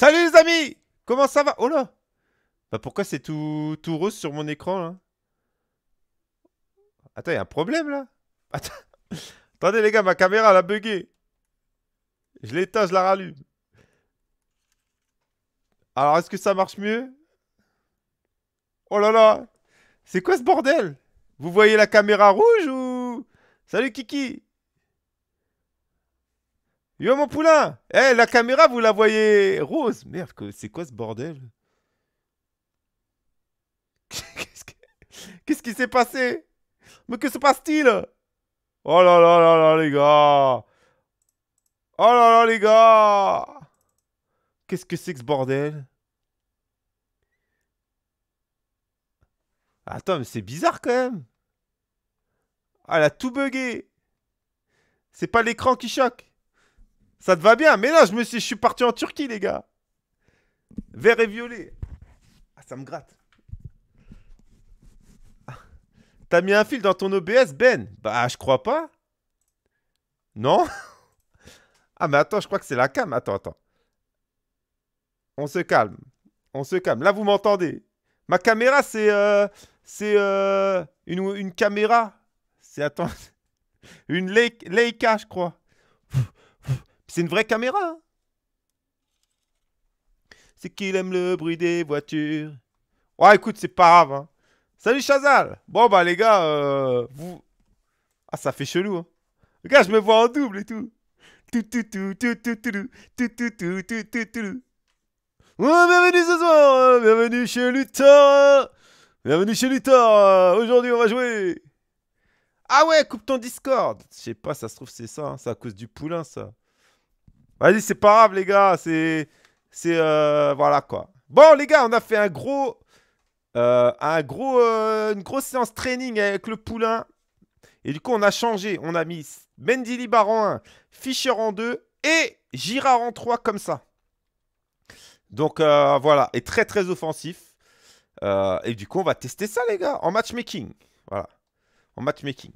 Salut les amis Comment ça va Oh là Bah pourquoi c'est tout, tout rose sur mon écran là Attends, il y a un problème là Attendez les gars, ma caméra elle a bugué. Je l'éteins, je la rallume. Alors est-ce que ça marche mieux Oh là là C'est quoi ce bordel Vous voyez la caméra rouge ou Salut Kiki Yo mon poulain Eh, la caméra, vous la voyez rose Merde, c'est quoi ce bordel Qu'est-ce qui s'est passé Mais que se passe-t-il Oh là là là là, les gars Oh là là, les gars Qu'est-ce que c'est que ce bordel Attends, mais c'est bizarre quand même ah, elle a tout bugué C'est pas l'écran qui choque ça te va bien Mais là, je me suis, je suis parti en Turquie, les gars. Vert et violet. Ah, ça me gratte. Ah. T'as mis un fil dans ton OBS, Ben Bah, je crois pas. Non Ah, mais attends, je crois que c'est la cam. Attends, attends. On se calme. On se calme. Là, vous m'entendez. Ma caméra, c'est... Euh, c'est euh, une, caméra. C'est... Attends. Une Leica, je crois. C'est une vraie caméra. c'est qu'il aime le bruit des voitures. Ouais, écoute, c'est pas grave. Salut Chazal. Bon, bah, les gars, vous. Ah, ça fait chelou. Les gars, je me vois en double et tout. Bienvenue ce soir, bienvenue chez Luthor, bienvenue chez Luthor, aujourd'hui on va jouer. Ah ouais, coupe ton Discord. Je sais pas, ça se trouve c'est ça, c'est à cause du poulain ça. Vas-y, c'est pas grave, les gars. C'est. C'est. Euh, voilà, quoi. Bon, les gars, on a fait un gros. Euh, un gros euh, une grosse séance training avec le poulain. Et du coup, on a changé. On a mis Libar en 1, Fischer en 2 et Girard en 3, comme ça. Donc voilà. Et très, très offensif. et du coup, on va tester ça, les gars, en matchmaking. Voilà. En matchmaking.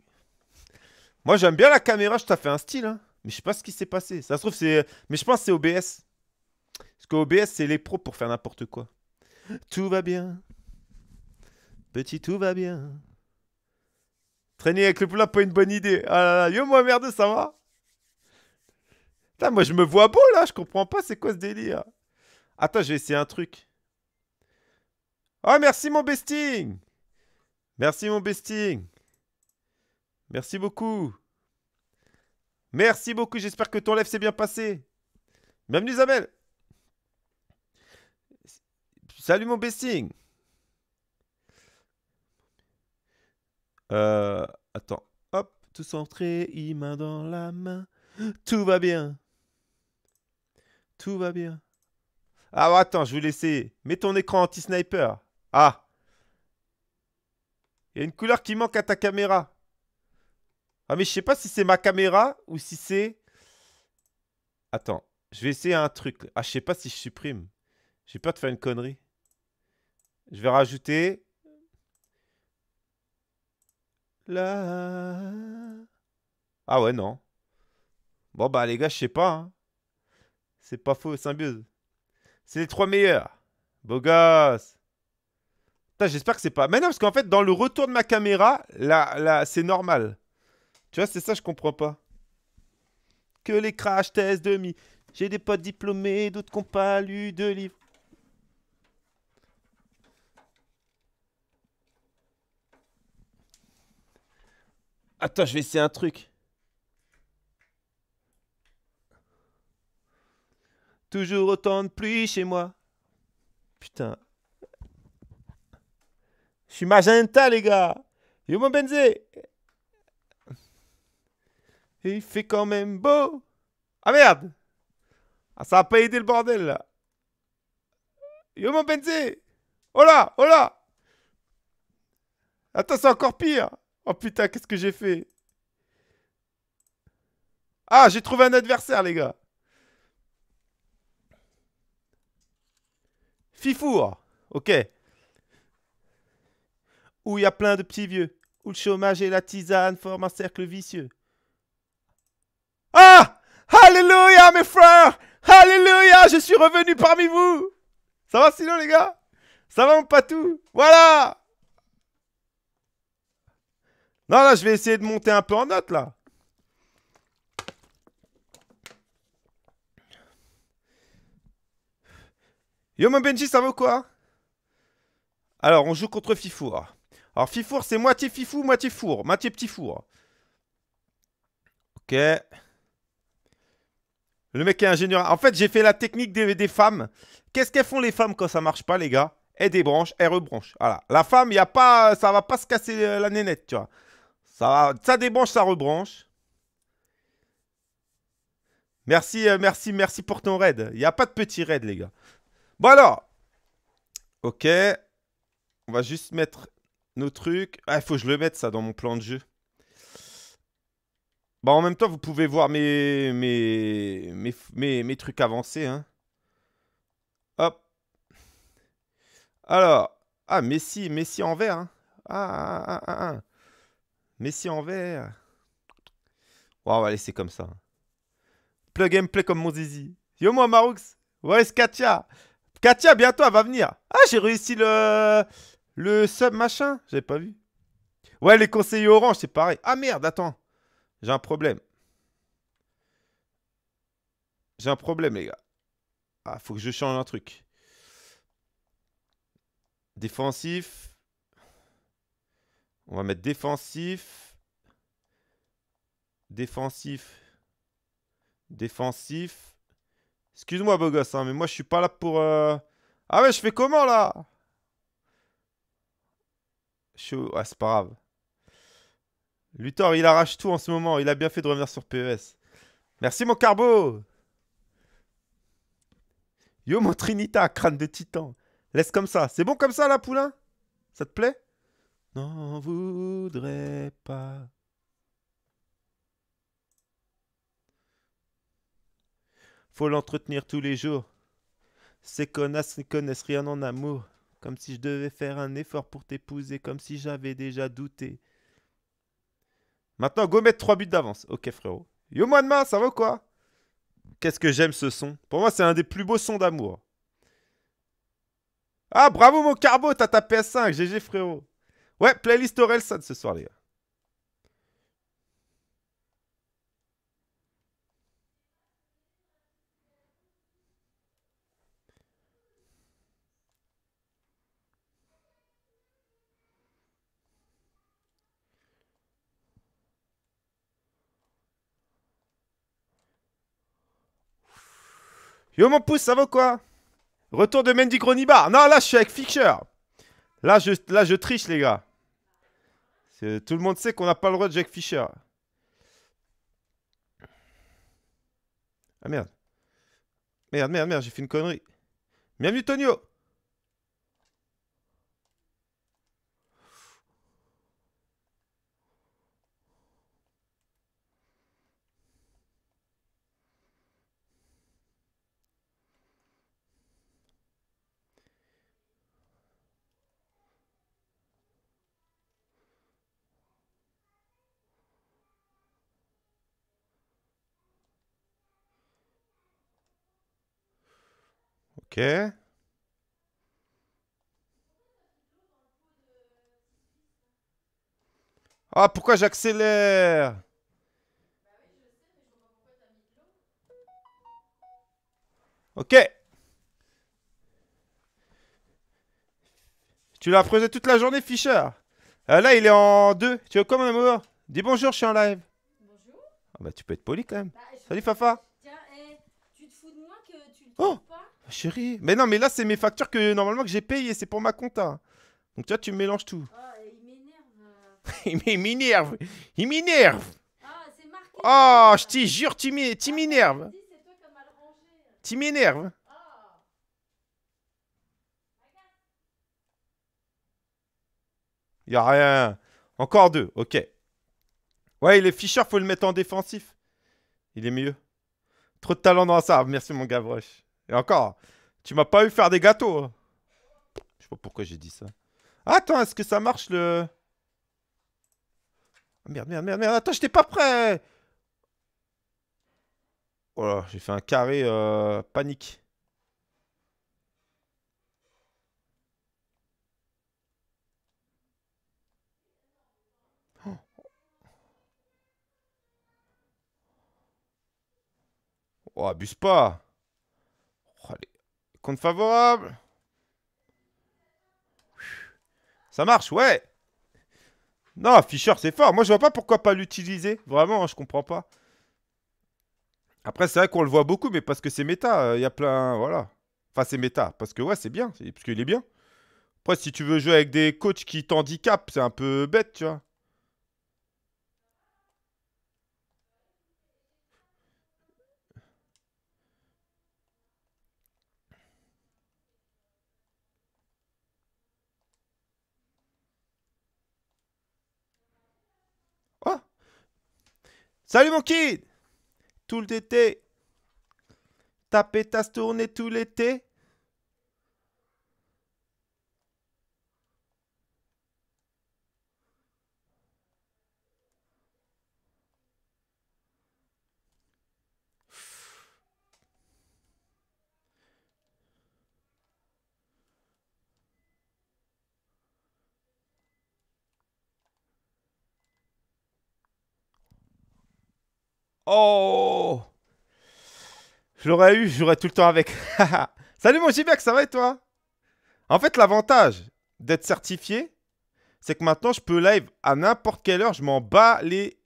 Moi, j'aime bien la caméra. Je t'ai fait un style. Hein. Mais je sais pas ce qui s'est passé. Ça se trouve, c'est. Mais je pense que c'est OBS. Parce qu'OBS, c'est les pros pour faire n'importe quoi. Tout va bien. Petit, tout va bien. Traîner avec le poulain, pas une bonne idée. Ah là là, yo, moi, merde, ça va Putain, moi, je me vois beau là, je comprends pas, c'est quoi ce délire Attends, je vais essayer un truc. Oh, merci mon besting Merci mon besting Merci beaucoup Merci beaucoup, j'espère que ton live s'est bien passé. Bienvenue Isabelle. Salut mon besting. Euh, attends, hop, tout centré, il main dans la main. Tout va bien. Tout va bien. Ah, attends, je vais laisser. Mets ton écran anti-sniper. Ah. Il y a une couleur qui manque à ta caméra. Ah, mais je sais pas si c'est ma caméra ou si c'est... Attends, je vais essayer un truc. Ah, je sais pas si je supprime. J'ai peur de faire une connerie. Je vais rajouter... là Ah ouais, non. Bon, bah les gars, je sais pas. Hein. C'est pas faux, symbiose. C'est les trois meilleurs. Beau gosse. J'espère que c'est pas... Mais non, parce qu'en fait, dans le retour de ma caméra, là, là c'est normal. Tu vois, c'est ça, je comprends pas. Que les crash tests demi. J'ai des potes diplômés, d'autres qui pas lu de livres. Attends, je vais essayer un truc. Toujours autant de pluie chez moi. Putain. Je suis magenta, les gars. Yo, mon Benzé. Et il fait quand même beau. Ah merde Ah ça a pas aidé le bordel là. Yo mon Benzé Oh là Oh là Attends, c'est encore pire Oh putain, qu'est-ce que j'ai fait Ah, j'ai trouvé un adversaire, les gars Fifour Ok. Où il y a plein de petits vieux. Où le chômage et la tisane forment un cercle vicieux. Alléluia, mes frères Alléluia, je suis revenu parmi vous Ça va sinon, les gars Ça va, pas tout Voilà Non, là, je vais essayer de monter un peu en note, là. Yo, mon Benji, ça vaut quoi Alors, on joue contre Fifour. Alors, Fifour, c'est moitié Fifou, moitié Four. Moitié Petit Four. Ok. Le mec est ingénieur. En fait, j'ai fait la technique des, femmes. Qu'est-ce qu'elles font les femmes quand ça marche pas, les gars Elles débranchent, elles rebranchent. Voilà. La femme, y a pas, ça va pas se casser euh, la nénette, tu vois. Ça, ça débranche, ça rebranche. Merci, euh, merci, merci pour ton raid. Il n'y a pas de petit raid, les gars. Bon alors. Ok. On va juste mettre nos trucs. Ah, il faut que je le mette, ça, dans mon plan de jeu. Bah, en même temps, vous pouvez voir mes, mes, mes, mes, trucs avancés. Hein. Hop. Alors. Ah, Messi, Messi en vert. Hein. Ah, ah, ah, ah, Messi en vert. on va laisser comme ça. Hein. Plug gameplay play comme mon zizi. Yo, moi, Maroux. Ouais, Katia. Katia, bientôt, elle va venir. Ah, j'ai réussi le... Le sub machin. J'avais pas vu. Ouais, les conseillers orange, c'est pareil. Ah, merde, attends. J'ai un problème. J'ai un problème, les gars. Ah, faut que je change un truc. Défensif. On va mettre défensif. Défensif. Défensif. Excuse-moi, beau gosse, hein, mais moi, je suis pas là pour... Euh, ah mais je fais comment, là Je suis... Ah, c'est pas grave. Luthor, il arrache tout en ce moment. Il a bien fait de revenir sur PES. Merci, mon carbo Yo, mon Trinita, crâne de titan. Laisse comme ça. C'est bon comme ça, la poulain Ça te plaît N'en voudrais pas. Faut l'entretenir tous les jours. Ces connasses ne connaissent rien en amour. Comme si je devais faire un effort pour t'épouser, comme si j'avais déjà douté. Maintenant, go mettre 3 buts d'avance. Ok, frérot. Yo, moi demain, ça va quoi Qu'est-ce que j'aime ce son. Pour moi, c'est un des plus beaux sons d'amour. Ah, bravo, mon carbo, t'as ta PS5. GG, frérot. Ouais, playlist de ce soir, les gars. Yo mon pouce, ça vaut quoi Retour de Mendy Gronibar. Non, là, je suis avec Fischer. Là je, là, je triche, les gars. Tout le monde sait qu'on n'a pas le droit de Jack Fischer. Ah merde. Merde, merde, merde, j'ai fait une connerie. Bienvenue, Tonio. OK. Ah, pourquoi j'accélère OK. Tu l'as creusé toute la journée, Fisher euh, là, il est en deux. Tu veux quoi, mon amour Dis bonjour, je suis en live. Bonjour. Ah bah, tu peux être poli quand même. Bah, Salut, Fafa. Tiens, hey, eh, tu te fous de moi que tu... Oh Chérie. Mais non, mais là, c'est mes factures que normalement que j'ai payées. C'est pour ma compta. Donc, tu tu mélanges tout. Ah, il m'énerve. Euh. il m'énerve. Il m'énerve. Ah, Oh, je t'y jure, tu ah, m'énerves. Tu m'énerves. Ah. Y a rien. Encore deux, ok. Ouais, les Fischer, faut le mettre en défensif. Il est mieux. Trop de talent dans ça. Merci, mon Gavroche. Et encore, tu m'as pas eu faire des gâteaux. Hein. Je sais pas pourquoi j'ai dit ça. Attends, est-ce que ça marche le... Ah, merde, merde, merde, merde. Attends, j'étais pas prêt. Oh là, j'ai fait un carré euh, panique. Oh, abuse pas Compte favorable. Ça marche, ouais. Non, Fischer, c'est fort. Moi, je vois pas pourquoi pas l'utiliser. Vraiment, hein, je comprends pas. Après, c'est vrai qu'on le voit beaucoup, mais parce que c'est méta. Il euh, y a plein... Voilà. Enfin, c'est méta. Parce que, ouais, c'est bien. Parce qu'il est bien. Après, si tu veux jouer avec des coachs qui t'handicapent, c'est un peu bête, tu vois. Salut mon kid Tout l'été Ta pétasse tournée tout l'été Oh Je l'aurais eu, j'aurais tout le temps avec. Salut mon Jibec, ça va et toi En fait, l'avantage d'être certifié, c'est que maintenant je peux live à n'importe quelle heure, je m'en bats les.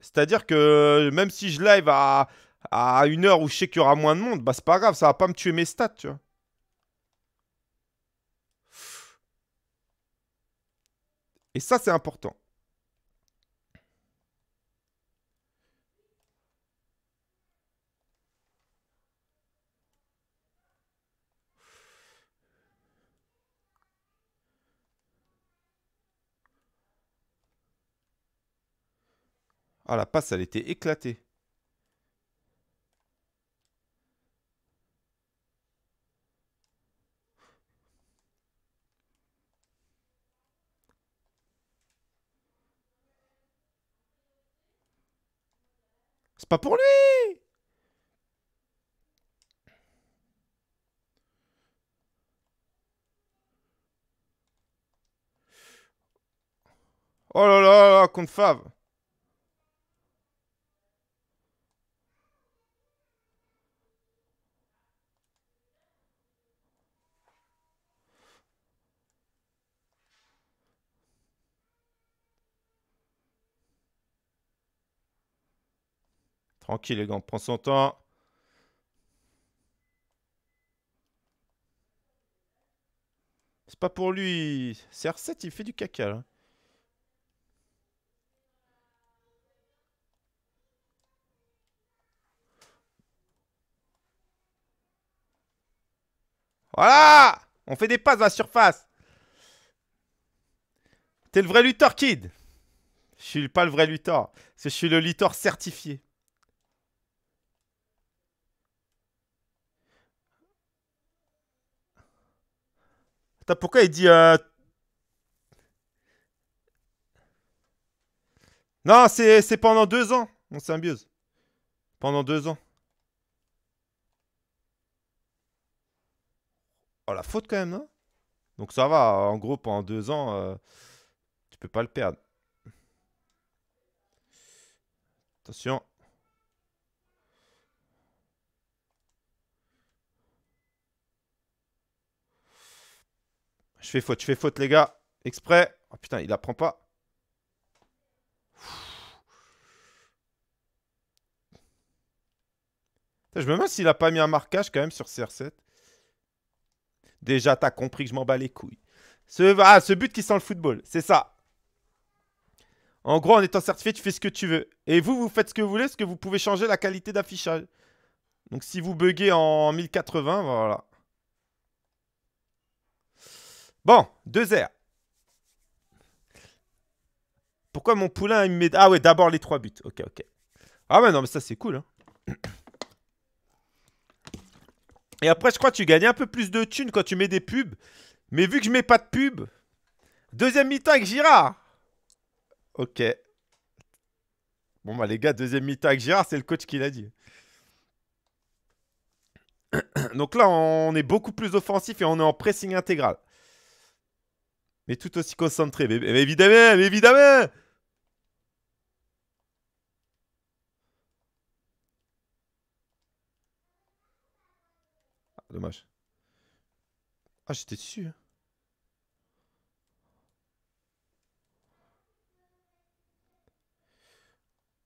C'est-à-dire que même si je live à, à une heure où je sais qu'il y aura moins de monde, bah c'est pas grave, ça va pas me tuer mes stats, tu vois. Et ça, c'est important. Ah, la passe, elle était éclatée. C'est pas pour lui Oh là là, contre Fave Tranquille, les gars, prends son temps. C'est pas pour lui. CR7, il fait du caca, là. Voilà On fait des passes à la surface. T'es le vrai Luthor Kid. Je suis pas le vrai Luthor. je suis le Luthor certifié. pourquoi il dit. Euh, non, c'est pendant deux ans, mon symbiose. Pendant deux ans. Oh, la faute quand même, non Donc ça va, en gros, pendant deux ans, euh, tu peux pas le perdre. Attention. Je fais faute, je fais faute, les gars. Exprès. Oh putain, il apprend pas. je me demande s'il a pas mis un marquage quand même sur CR7. Déjà, t'as compris que je m'en bats les couilles. Ce, ah, ce but qui sent le football, c'est ça. En gros, en étant certifié, tu fais ce que tu veux. Et vous, vous faites ce que vous voulez, parce que vous pouvez changer la qualité d'affichage. Donc si vous buguez en 1080, voilà. Bon, deux airs. Pourquoi mon poulain il met... Ah ouais, d'abord les trois buts. Ok, ok. Ah ouais, non, mais ça c'est cool. Hein. Et après, je crois que tu gagnes un peu plus de thunes quand tu mets des pubs. Mais vu que je mets pas de pubs... deuxième mi-temps avec Girard. Ok. Bon bah les gars, deuxième mi-temps avec Girard, c'est le coach qui l'a dit. Donc là, on est beaucoup plus offensif et on est en pressing intégral. Mais tout aussi concentré. Mais, évidemment, mais évidemment ah, Dommage. Ah, j'étais dessus. Hein.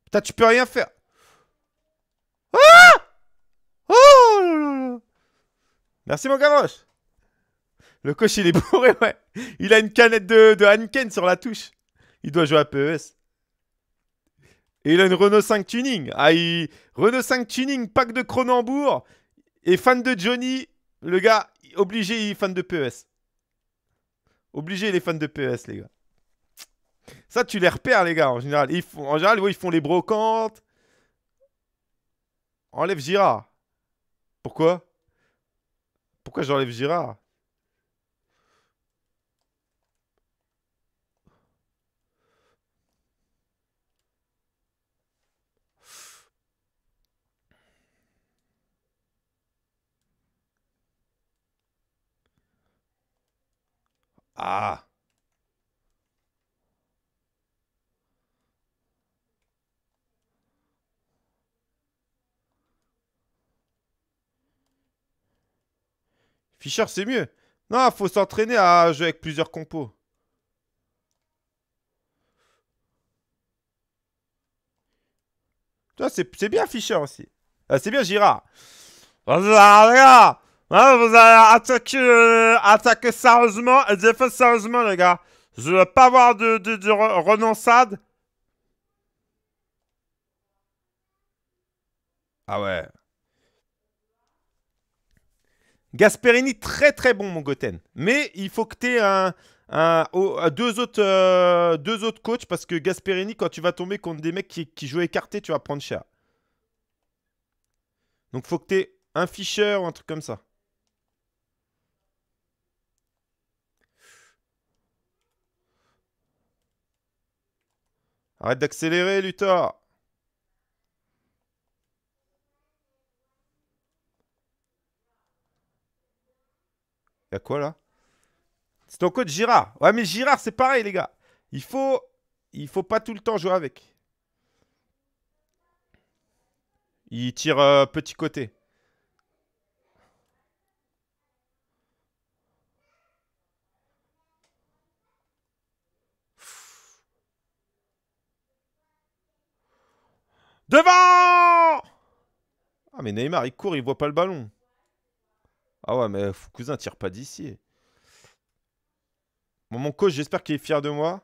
Putain, tu peux rien faire. Ah Oh Merci mon gavroche. Le coach, il est bourré, ouais. Il a une canette de, de Hanken sur la touche. Il doit jouer à PES. Et il a une Renault 5 Tuning. Ah, Renault 5 Tuning, pack de Cronenbourg. Et fan de Johnny. Le gars, obligé, il est fan de PES. Obligé, il est fan de PES, les gars. Ça, tu les repères, les gars, en général. Ils font... En général, ils font les brocantes. Enlève Girard. Pourquoi Pourquoi j'enlève Girard Ah Fischer, c'est mieux. Non, faut s'entraîner à jouer avec plusieurs compos. C'est bien Fischer aussi. Ah, c'est bien Girard. Hein, vous allez attaquer, euh, sérieusement sérieusement, les gars. Je vais pas avoir de, renonçade. Ah ouais. Gasperini, très très bon, mon Goten. Mais il faut que tu aies un, deux, autres, euh, deux autres coachs parce que Gasperini, quand tu vas tomber contre des mecs qui, jouent écartés, tu vas prendre cher. Donc faut que tu aies un Fischer ou un truc comme ça. Arrête d'accélérer, Luthor Y'a quoi là C'est ton code Girard. Ouais, mais Girard, c'est pareil, les gars. Il faut, il faut pas tout le temps jouer avec. Il tire euh, petit côté. Devant Ah mais Neymar, il court, il voit pas le ballon. Ah ouais, mais cousin, tire pas d'ici. mon coach, j'espère qu'il est fier de moi.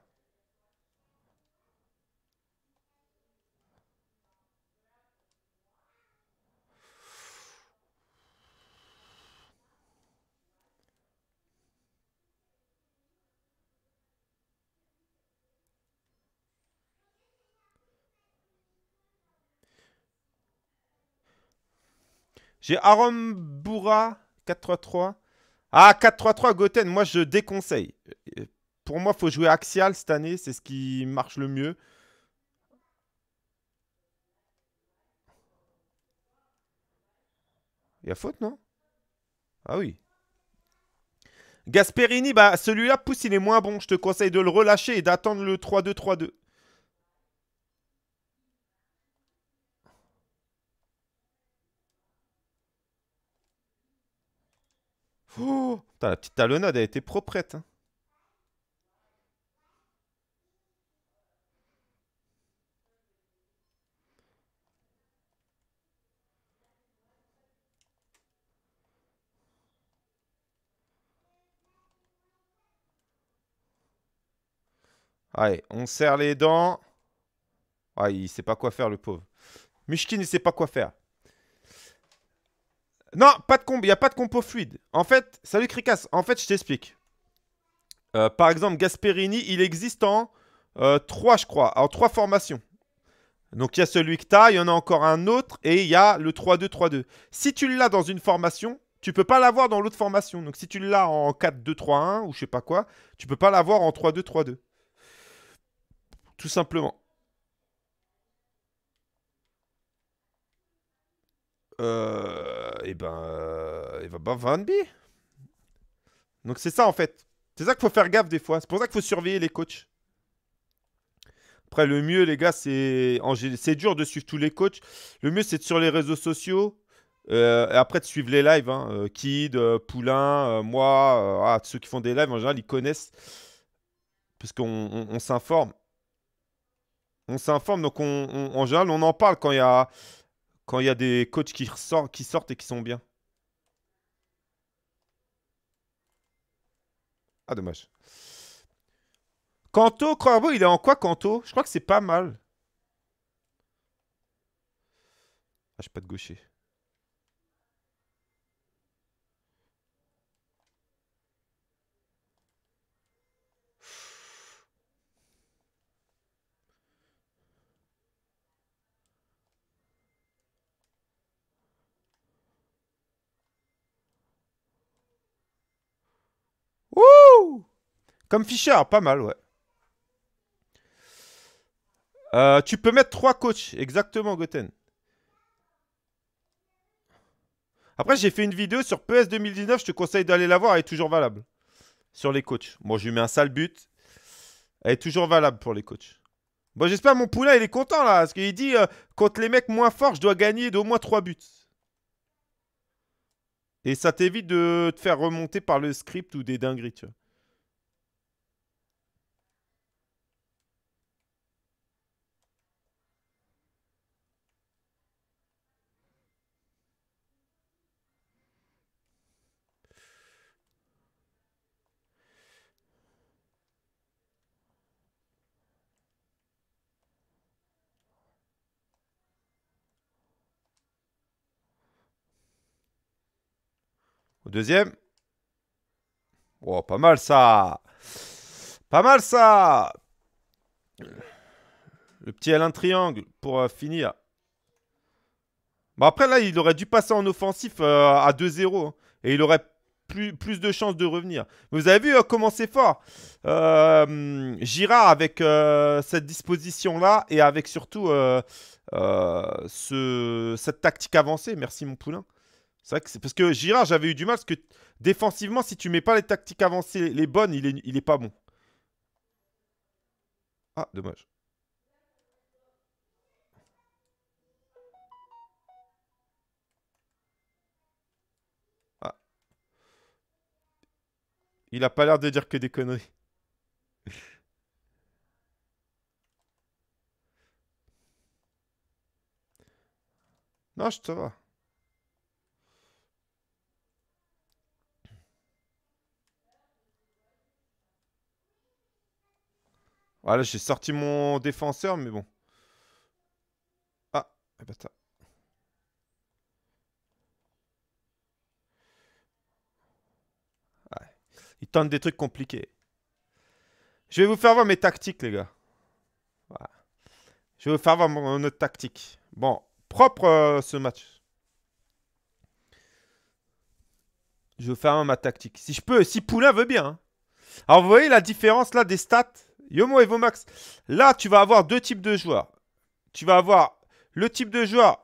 J'ai Aram 4-3-3. Ah, 4-3-3 Goten, moi je déconseille. Pour moi, il faut jouer axial cette année, c'est ce qui marche le mieux. Il y a faute, non Ah oui. Gasperini, bah celui-là, pousse, il est moins bon. Je te conseille de le relâcher et d'attendre le 3-2-3-2. Oh, putain, la petite talonnade a été proprette. Hein. Allez, on serre les dents. Ah, il sait pas quoi faire, le pauvre. Mishkin, ne sait pas quoi faire. Non, pas de combo. Il n'y a pas de compo fluide. En fait, salut Cricas. En fait, je t'explique. Euh, par exemple, Gasperini, il existe en 3, euh, je crois, en 3 formations. Donc, il y a celui que tu as, il y en a encore un autre, et il y a le 3-2-3-2. Si tu l'as dans une formation, tu ne peux pas l'avoir dans l'autre formation. Donc, si tu l'as en 4-2-3-1 ou je sais pas quoi, tu ne peux pas l'avoir en 3-2-3-2. Tout simplement. Euh et eh ben, va euh, eh ben, Van B. Donc c'est ça en fait. C'est ça qu'il faut faire gaffe des fois. C'est pour ça qu'il faut surveiller les coachs. Après, le mieux, les gars, c'est. C'est dur de suivre tous les coachs. Le mieux, c'est sur les réseaux sociaux. Euh, et après, de suivre les lives. Hein. Euh, Kid, Poulain, moi, ah, ceux qui font des lives, en général, ils connaissent. Parce qu'on s'informe. On, s'informe, donc en général, on en parle quand il y a quand il y a des coachs qui, qui sortent et qui sont bien. Ah, dommage. Kanto, il est en quoi Kanto Je crois que c'est pas mal. Ah, suis pas de gaucher. Comme Fischer, pas mal, ouais. Euh, tu peux mettre trois coachs, exactement, Goten. Après, j'ai fait une vidéo sur PS 2019, je te conseille d'aller la voir, elle est toujours valable. Sur les coachs. Moi, bon, je lui mets un sale but. Elle est toujours valable pour les coachs. Bon, j'espère mon poulain, il est content là, parce qu'il dit, euh, contre les mecs moins forts, je dois gagner d'au moins trois buts. Et ça t'évite de te faire remonter par le script ou des dingueries, tu vois. deuxième. Oh, pas mal ça Pas mal ça Le petit Alain Triangle pour euh, finir. Bon, après, là, il aurait dû passer en offensif euh, à 2-0. Hein, et il aurait plus, plus, de chances de revenir. Vous avez vu euh, comment c'est fort. Euh, Girard, avec cette disposition-là et avec surtout cette tactique avancée, merci mon poulain, c'est parce que Girard, j'avais eu du mal parce que défensivement, si tu mets pas les tactiques avancées, les bonnes, il est, il est pas bon. Ah, dommage. Ah. Il a pas l'air de dire que des conneries. non, je te vois. Voilà, ah, j'ai sorti mon défenseur, mais bon. Ah, et eh bah ben, ça. Ouais. Ils des trucs compliqués. Je vais vous faire voir mes tactiques, les gars. Voilà. Je vais vous faire voir notre tactique. Bon, propre euh, ce match. Je vais vous faire ma tactique. Si je peux, si Poulain veut bien. Hein. Alors, vous voyez la différence là des stats Yo, et max. Là, tu vas avoir deux types de joueurs. Tu vas avoir le type de joueur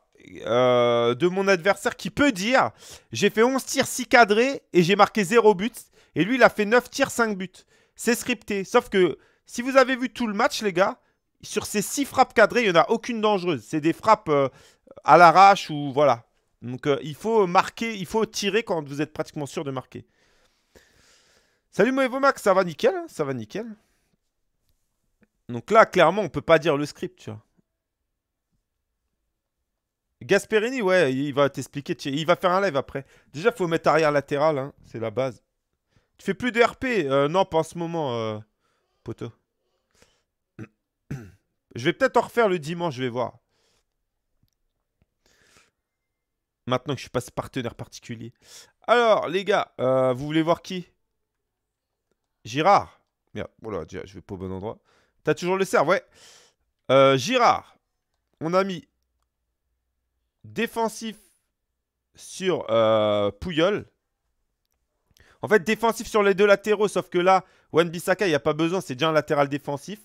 euh, de mon adversaire qui peut dire j'ai fait 11 tirs 6 cadrés et j'ai marqué 0 buts. » Et lui, il a fait 9 tirs 5 buts. C'est scripté. Sauf que si vous avez vu tout le match, les gars, sur ces 6 frappes cadrées, il n'y en a aucune dangereuse. C'est des frappes euh, à l'arrache ou voilà. Donc euh, il faut marquer, il faut tirer quand vous êtes pratiquement sûr de marquer. Salut Moevo Max, ça va nickel, hein, ça va nickel. Donc là, clairement, on peut pas dire le script, tu vois. Gasperini, ouais, il va t'expliquer. Il va faire un live après. Déjà, faut mettre arrière latéral, hein, c'est la base. Tu fais plus de RP Non, pas en ce moment, euh, poteau. je vais peut-être en refaire le dimanche, je vais voir. Maintenant que je suis pas partenaire particulier. Alors, les gars, euh, vous voulez voir qui Girard. Merde, voilà, déjà, je vais pas au bon endroit. T'as toujours le serveur, ouais. Euh, Girard, on a mis défensif sur euh, En fait, défensif sur les deux latéraux, sauf que là, Wan Bissaka, il n'y a pas besoin, c'est déjà un latéral défensif.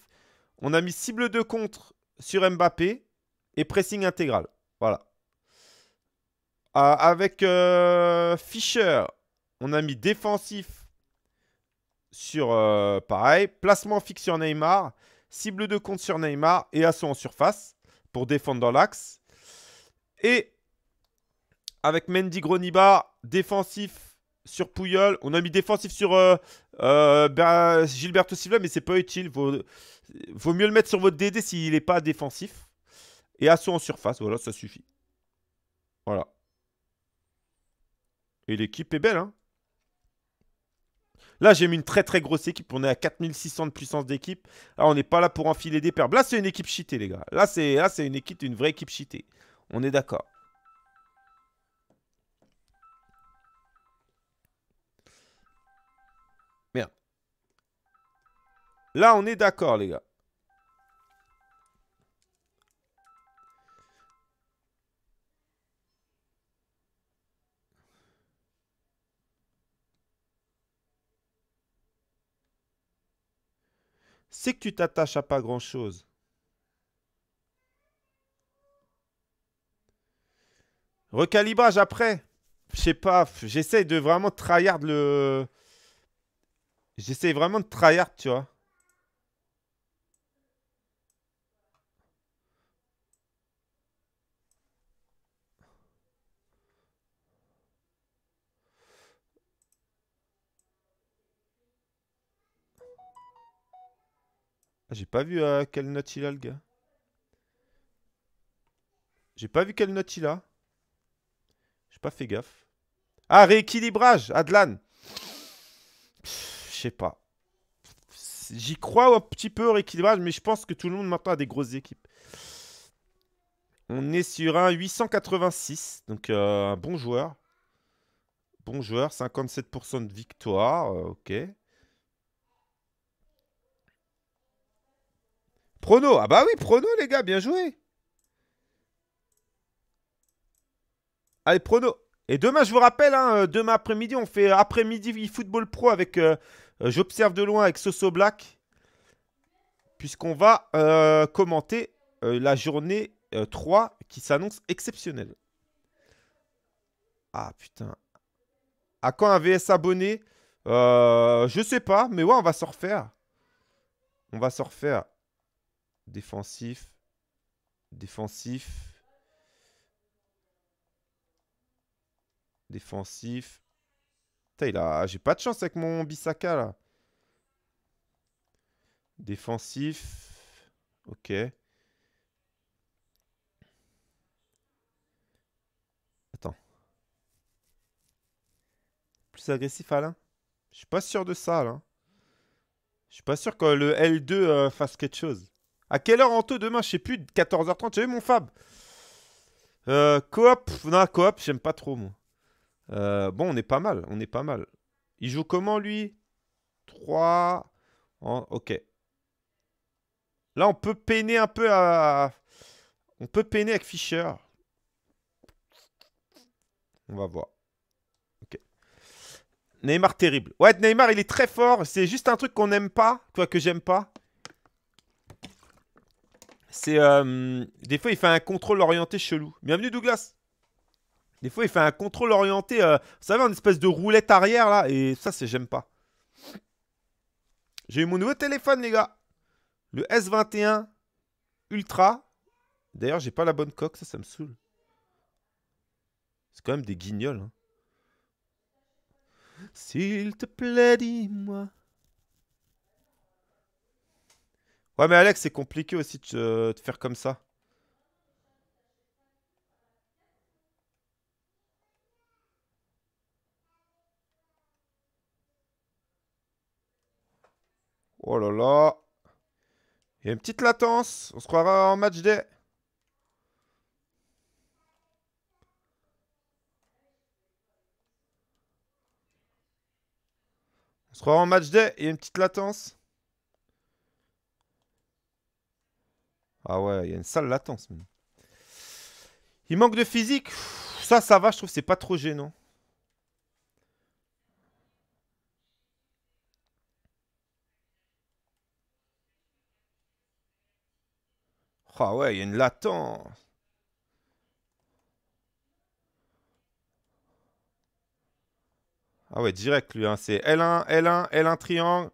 On a mis cible de contre sur Mbappé et pressing intégral. Voilà. Ah, avec euh, Fischer, on a mis défensif sur euh, pareil. Placement fixe sur Neymar, cible de compte sur Neymar et assaut en surface pour défendre dans l'axe. Et avec Mendy Gronibar, défensif sur Pouyol. On a mis défensif sur euh, euh, Gilberto Silva, mais c'est pas utile. Vaut, vaut, mieux le mettre sur votre DD s'il n'est pas défensif. Et assaut en surface, voilà, ça suffit. Voilà. Et l'équipe est belle, hein Là, j'ai mis une très très grosse équipe. On est à 4600 de puissance d'équipe. Là, on n'est pas là pour enfiler des perles. Là, c'est une équipe cheatée, les gars. Là, c'est une équipe, une vraie équipe cheatée. On est d'accord. Merde. Là, on est d'accord, les gars. c'est que tu t'attaches à pas grand-chose. Recalibrage après. Je sais pas, j'essaie de vraiment tryhard le... J'essaie vraiment de tryhard, tu vois. J'ai pas vu euh, quelle note il a, le gars. J'ai pas vu quelle note il a. J'ai pas fait gaffe. Ah, rééquilibrage, Adlan. Je sais pas. J'y crois un petit peu au rééquilibrage, mais je pense que tout le monde maintenant a des grosses équipes. On est sur un 886, donc euh, un bon joueur. Bon joueur, 57% de victoire, euh, ok. Prono. Ah bah oui, prono, les gars, bien joué. Allez, prono. Et demain, je vous rappelle, hein, euh, demain après-midi, on fait après-midi football pro avec, euh, euh, j'observe de loin, avec Soso Black. Puisqu'on va commenter la journée 3 qui s'annonce exceptionnelle. Ah putain. À quand un VS abonné Je sais pas, mais ouais, on va s'en refaire. On va s'en refaire défensif, défensif, défensif. Putain, j'ai pas de chance avec mon Bissaka là. Défensif, ok. Attends. Plus agressif Alain Je suis pas sûr de ça là. Je suis pas sûr que le L2 euh, fasse quelque chose. À quelle heure, en toi demain Je sais plus, 14h30, as vu mon Fab. Euh, coop, non, coop, j'aime pas trop, moi. Euh, bon, on est pas mal, on est pas mal. Il joue comment, lui 3... Ok. Là, on peut peiner un peu à... On peut peiner avec Fischer. On va voir. Ok. Neymar terrible. Ouais, Neymar, il est très fort. C'est juste un truc qu'on n'aime pas, quoi que j'aime pas c'est. Euh, des fois, il fait un contrôle orienté chelou. Bienvenue, Douglas. Des fois, il fait un contrôle orienté. ça euh, vous savez, en espèce de roulette arrière, là. Et ça, c'est j'aime pas. J'ai eu mon nouveau téléphone, les gars. Le S21 Ultra. D'ailleurs, j'ai pas la bonne coque, ça, ça me saoule. C'est quand même des guignols. Hein. S'il te plaît, dis-moi. Ouais, mais Alex, c'est compliqué aussi de, faire comme ça. Oh là là. Il y a une petite latence. On se croira en match day. On se croira en match day. Il y a une petite latence. Ah ouais, il y a une sale latence. Il manque de physique. Ça, ça va, je trouve, que c'est pas trop gênant. Ah ouais, il y a une latence. Ah ouais, direct lui. Hein. C'est L1, L1, L1 triangle.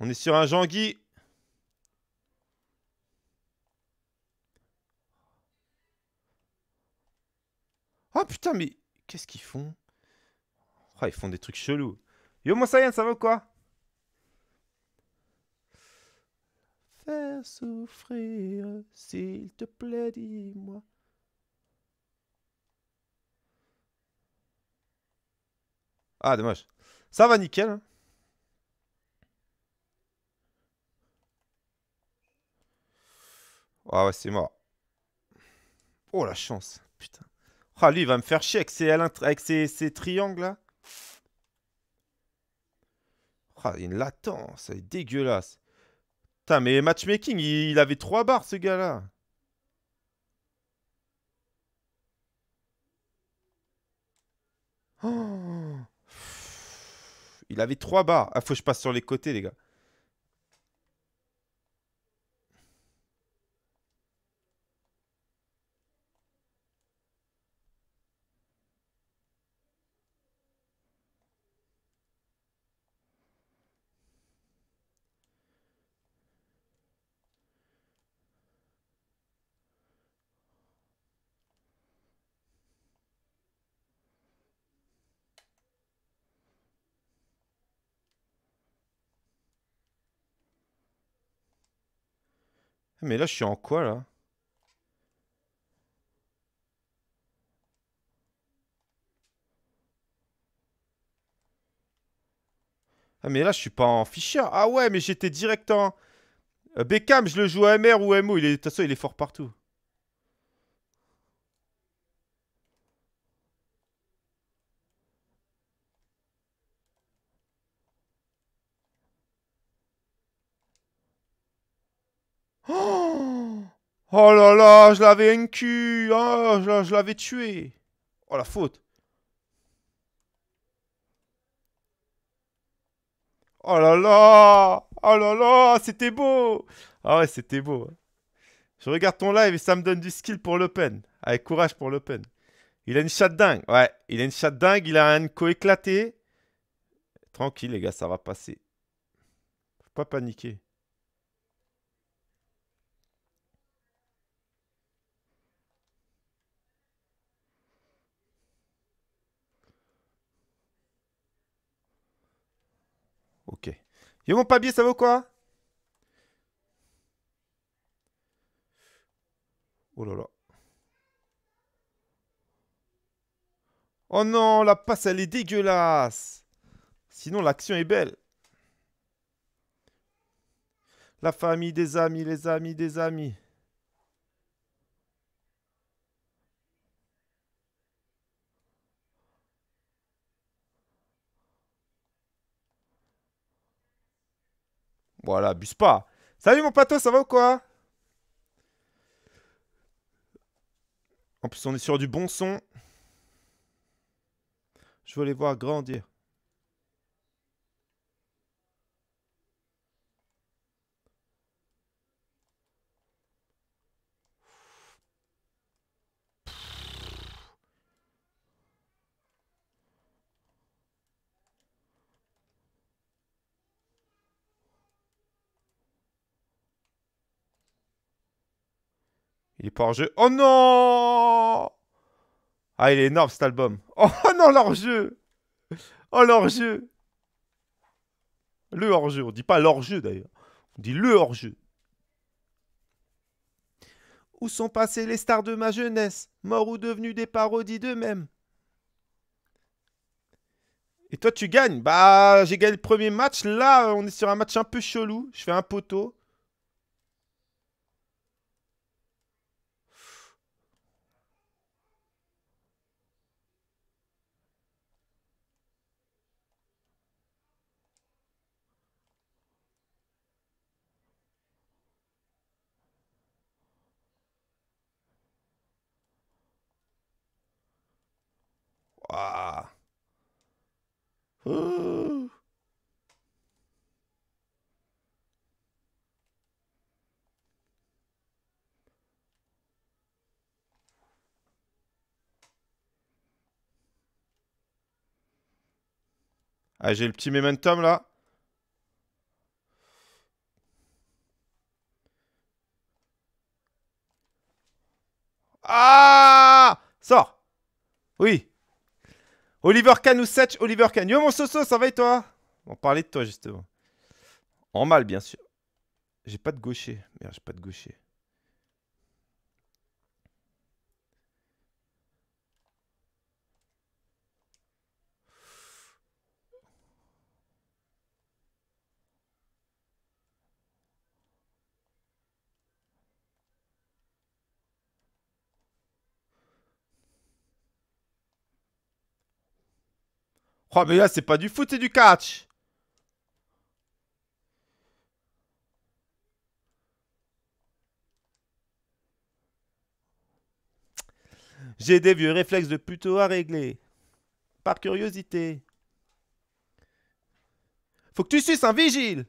On est sur un Jean-Guy. Oh putain, mais qu'est-ce qu'ils font oh, ils font des trucs chelous. Yo, mon Saiyan, ça va quoi Faire souffrir, s'il te plaît, dis-moi. Ah, dommage. Ça va nickel. Hein. ah ouais, c'est mort. Oh, la chance. Ah, lui, il va me faire chier avec ses, triangles, là. Ah, il l'attend, est dégueulasse. Putain, mais matchmaking, il, avait trois barres, ce gars-là. Oh. il avait trois barres. Ah, faut que je passe sur les côtés, les gars. Mais là, je suis en quoi, là Ah, mais là, je suis pas en fichier. Ah ouais, mais j'étais direct en... Euh, Beckham, je le joue à MR ou MO. De toute façon, il est fort partout. Oh là là, je l'avais NQ Oh, hein, je, je l'avais tué Oh la faute Oh là là Oh là là C'était beau Ah ouais, c'était beau. Hein. Je regarde ton live et ça me donne du skill pour l'open. Avec courage pour l'open. Il a une chatte dingue. Ouais, il a une chatte dingue. Il a un co éclaté. Tranquille, les gars, ça va passer. Faut pas paniquer. Yo mon papier, ça vaut quoi Oh là là. Oh non, la passe, elle est dégueulasse. Sinon, l'action est belle. La famille, des amis, les amis, des amis. Voilà, abuse pas. Salut mon pato, ça va ou quoi En plus, on est sur du bon son. Je veux les voir grandir. Il est pas hors jeu. Oh non Ah, il est énorme cet album. Oh non, leur jeu Oh, leur jeu Le hors-jeu. On dit pas l'hors-jeu d'ailleurs. On dit le hors-jeu. Où sont passées les stars de ma jeunesse, morts ou devenues des parodies d'eux-mêmes Et toi, tu gagnes Bah, j'ai gagné le premier match. Là, on est sur un match un peu chelou. Je fais un poteau. Ah. Ah, j'ai le petit momentum là. Ah Sors Oui Oliver Kahn ou Setch Oliver Kahn. Yo mon Soso, ça va et toi On parlait de toi justement. En mal, bien sûr. J'ai pas de gaucher. Merde, j'ai pas de gaucher. Oh, mais là, c'est pas du foot, c'est du catch. J'ai des vieux réflexes de plutôt à régler. Par curiosité. Faut que tu suces un vigile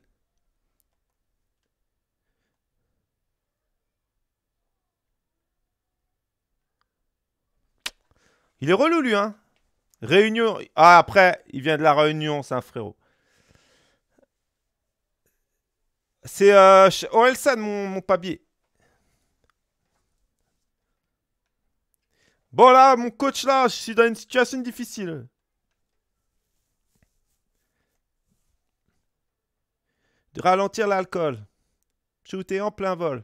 Il est relou, lui, hein Réunion. Ah, après, il vient de la Réunion, c'est un frérot. C'est euh, mon, mon papier. Bon, là, mon coach, là, je suis dans une situation difficile. De ralentir l'alcool. Shooter en plein vol.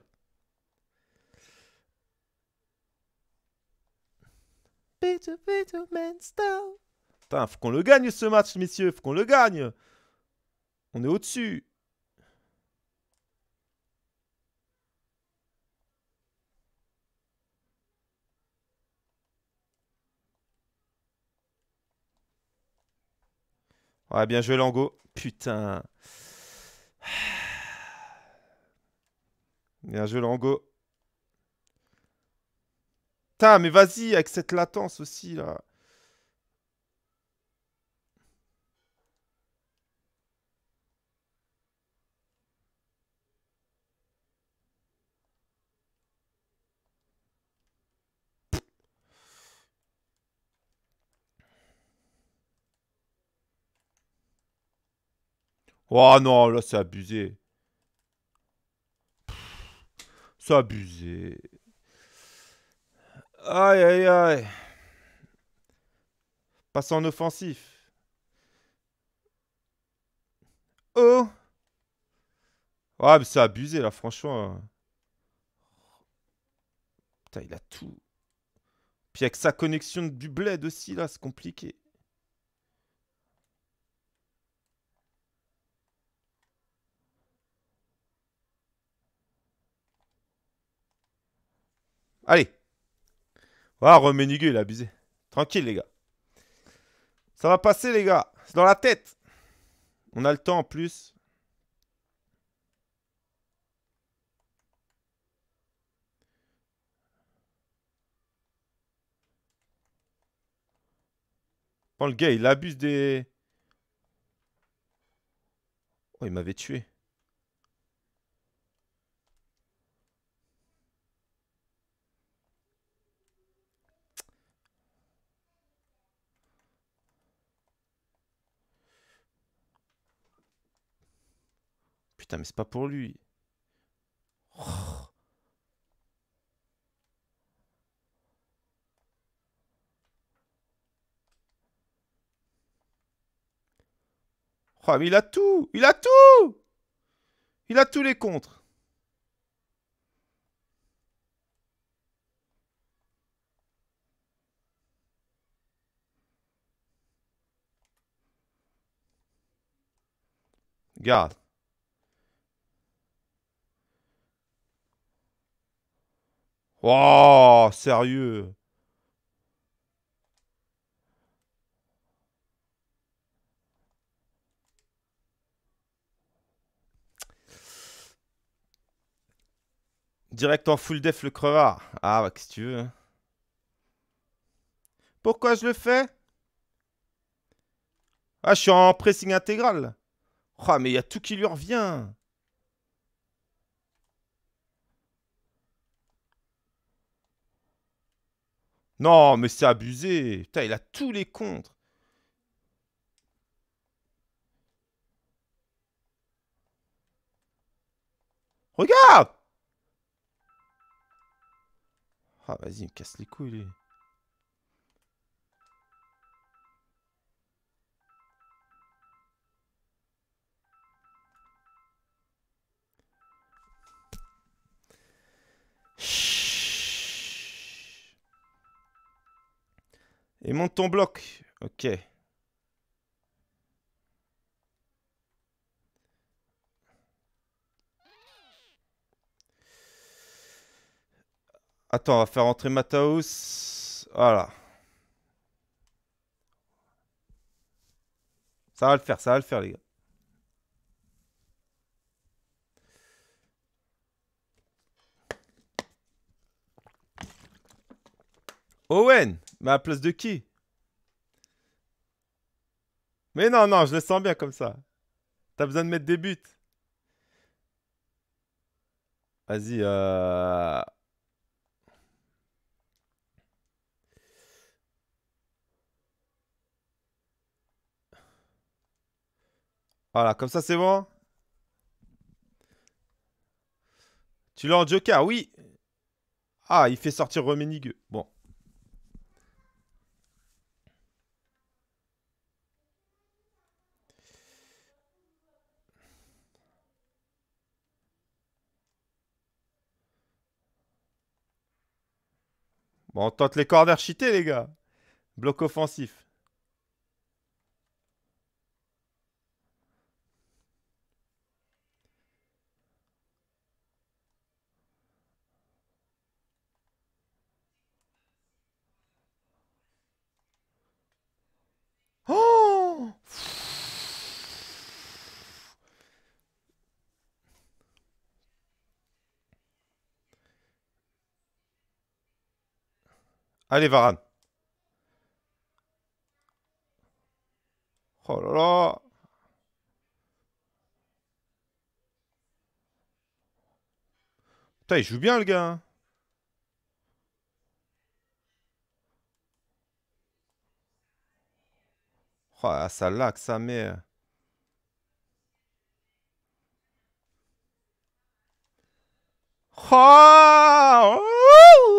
Putain, faut qu'on le gagne ce match, messieurs, faut qu'on le gagne. On est au-dessus. Ouais, bien joué, Lango. Putain. Bien joué, Lango. Putain, mais vas-y, avec cette latence aussi, là. Oh non, là c'est abusé. C'est abusé. Aïe, aïe, aïe. Passe en offensif. Oh Ouais, ah, mais c'est abusé, là, franchement. Putain, il a tout. Puis avec sa connexion du bled aussi, là, c'est compliqué. Allez ah, Remenigue, il a abusé. Tranquille, les gars. Ça va passer, les gars. C'est dans la tête. On a le temps en plus. Bon, le gars, il abuse des... Oh, il m'avait tué. Putain, mais c'est pas pour lui. Oh. Oh, il a tout Il a tout Il a tous les contres. Garde. Oh, sérieux Direct en full def le crevard. Ah, bah, qu'est-ce que tu veux. Hein. Pourquoi je le fais Ah, je suis en pressing intégral. oh, mais il y a tout qui lui revient. Non, mais c'est abusé. Putain, il a tous les contres. Regarde Ah, vas-y, me casse les couilles, Et monte ton bloc. Ok. Attends, on va faire entrer Mataus. Voilà. Ça va le faire, ça va le faire, les gars. Owen mais à la place de qui Mais non, non, je le sens bien comme ça. T'as besoin de mettre des buts. Vas-y. Euh... Voilà, comme ça c'est bon. Tu l'as en joker, ah oui. Ah, il fait sortir Romenigue. on tente les corners cheatés, les gars. Bloc offensif. Allez, Varane. Oh là là. Putain, il joue bien, le gars. Hein. Oh, ah, ça laque, ça merde. Euh. Oh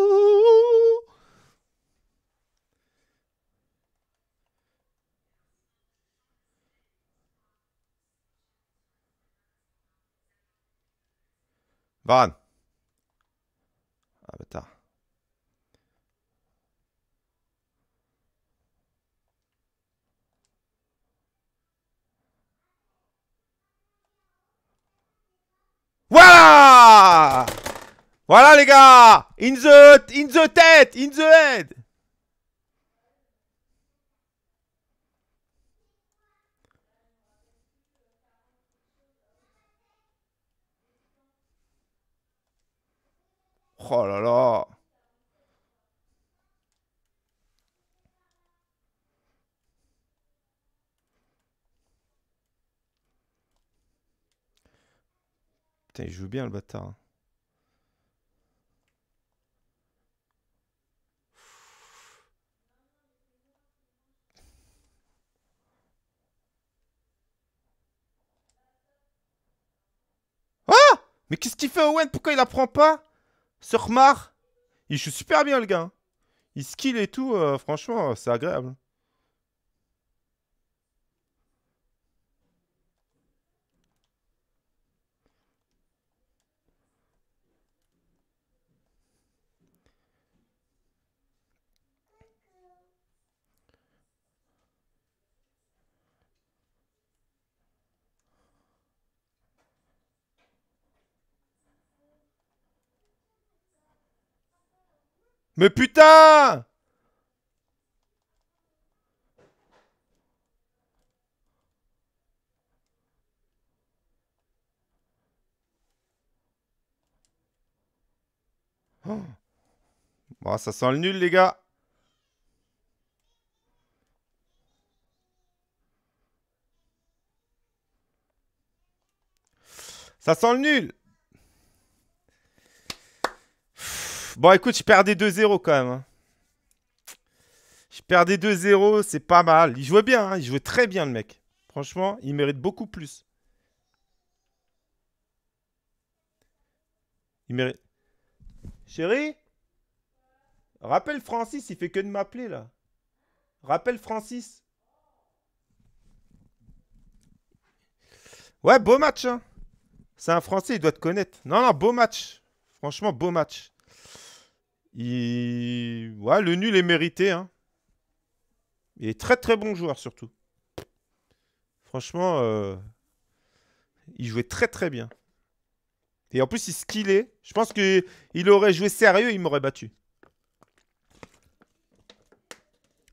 Van Voilà Voilà les gars In the, in the tête In the head Oh là là il joue bien le bâtard. Ah Mais qu'est-ce qu'il fait Owen Pourquoi il apprend pas Mar, Il joue super bien, le gars. Hein. Il skill et tout, euh, franchement, c'est agréable. Mais putain oh. ah, ça sent le nul, les gars. Ça sent le nul Bon, écoute, je perdais 2-0 quand même. Hein. Je perdais 2-0, c'est pas mal. Il jouait bien, hein. il jouait très bien le mec. Franchement, il mérite beaucoup plus. Il mérite... Chérie Rappelle Francis, il fait que de m'appeler là. Rappelle Francis. Ouais, beau match. Hein. C'est un Français, il doit te connaître. Non, non, beau match. Franchement, beau match. Il... Ouais, le nul est mérité. Hein. Il est très très bon joueur surtout. Franchement, euh, il jouait très très bien. Et en plus, il skillait. Je pense qu'il aurait joué sérieux, il m'aurait battu.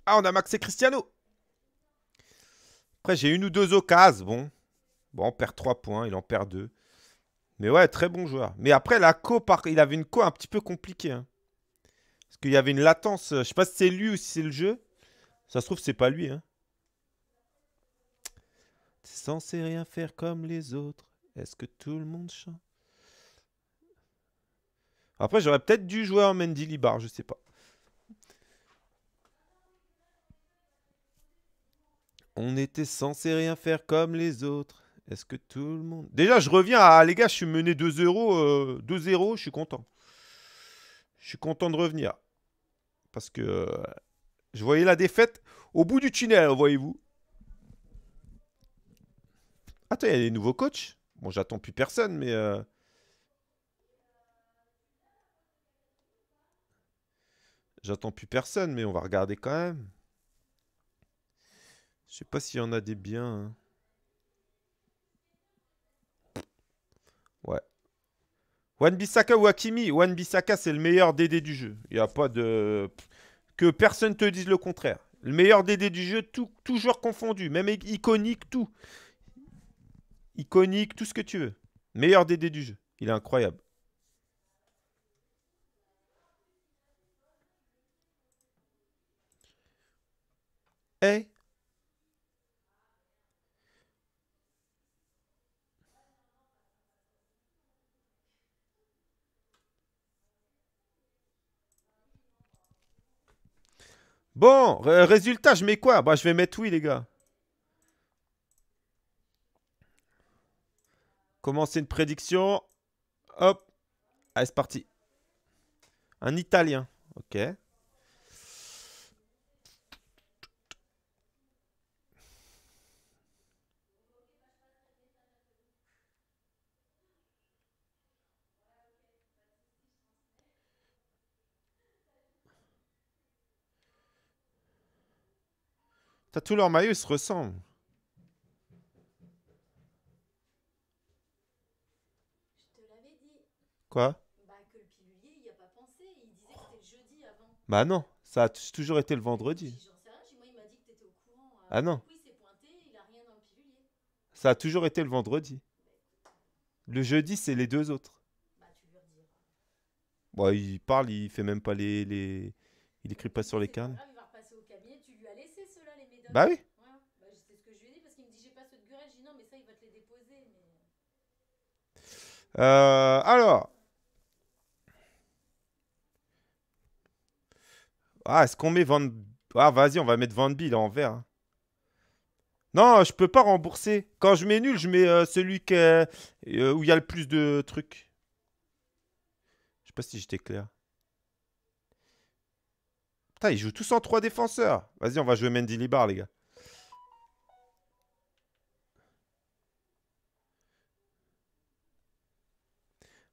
Ah, on a maxé Cristiano. Après, j'ai une ou deux occasions. Bon. Bon, on perd 3 points, il en perd 2. Mais ouais, très bon joueur. Mais après, la co, il avait une co un petit peu compliquée. Hein. Parce qu'il y avait une latence. Euh, je sais pas si c'est lui ou si c'est le jeu. Ça se trouve, c'est pas lui. Hein. censé rien faire comme les autres. Est-ce que tout le monde chante Après, j'aurais peut-être dû jouer en Mendy Libar, je sais pas. On était censé rien faire comme les autres. Est-ce que tout le monde... Déjà, je reviens à... Les gars, je suis mené 2-0. 2-0, euh, je suis content. Je suis content de revenir parce que euh, je voyais la défaite au bout du tunnel, voyez-vous. Attends, ah, il y a des nouveaux coachs. Bon, j'attends plus personne, mais... Euh, j'attends plus personne, mais on va regarder quand même. Je sais pas s'il y en a des biens. Hein. Wan Bissaka ou Hakimi c'est le meilleur DD du jeu. Il n'y a pas de. Que personne te dise le contraire. Le meilleur DD du jeu, tout, confondu, même iconique, tout. Iconique, tout ce que tu veux. Meilleur DD du jeu. Il est incroyable. Hey eh, Bon, résultat, je mets quoi Bah, je vais mettre oui, les gars. Commencer une prédiction. Hop. Allez, c'est parti. Un Italien. Ok. T'as tous leurs maillots, ils se ressemblent. Je te l'avais dit. Quoi Bah que le pilulier, il n'y a pas pensé. Il disait que c'était le jeudi avant. Bah non, ça a toujours été le vendredi. J'en sais rien, moi il m'a dit que t'étais au courant. Euh. Ah non. du coup, il s'est pointé, il a rien dans le pilulier. Ça a toujours été le vendredi. Le jeudi, c'est les deux autres. Bah tu veux dire Bon, bah, il parle, il fait même pas les... les... Il écrit pas sur les C'est pas grave, ah oui. Ouais, Bah, c'est ce que je lui ai dit parce qu'il me dit j'ai pas ce de Gurel. J'ai dit non, mais ça, il va te les déposer. Euh, alors. Ah, est-ce qu'on met 20. Ah, vas-y, on va mettre 20 billes en vert. Hein. Non, je peux pas rembourser. Quand je mets nul, je mets euh, celui euh, où il y a le plus de trucs. Je sais pas si j'étais clair. Putain, ils jouent tous en trois défenseurs. Vas-y, on va jouer Mendy Libar, les gars.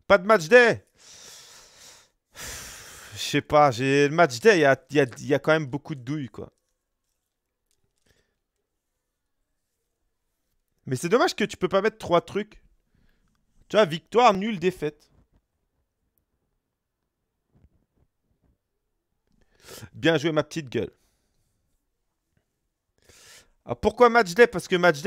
Pas de match day Je sais pas, j'ai le match day, il y a, y a, quand même beaucoup de douilles, quoi. Mais c'est dommage que tu peux pas mettre trois trucs. Tu vois, victoire, nulle, défaite. Bien joué, ma petite gueule. Ah, pourquoi day Parce que match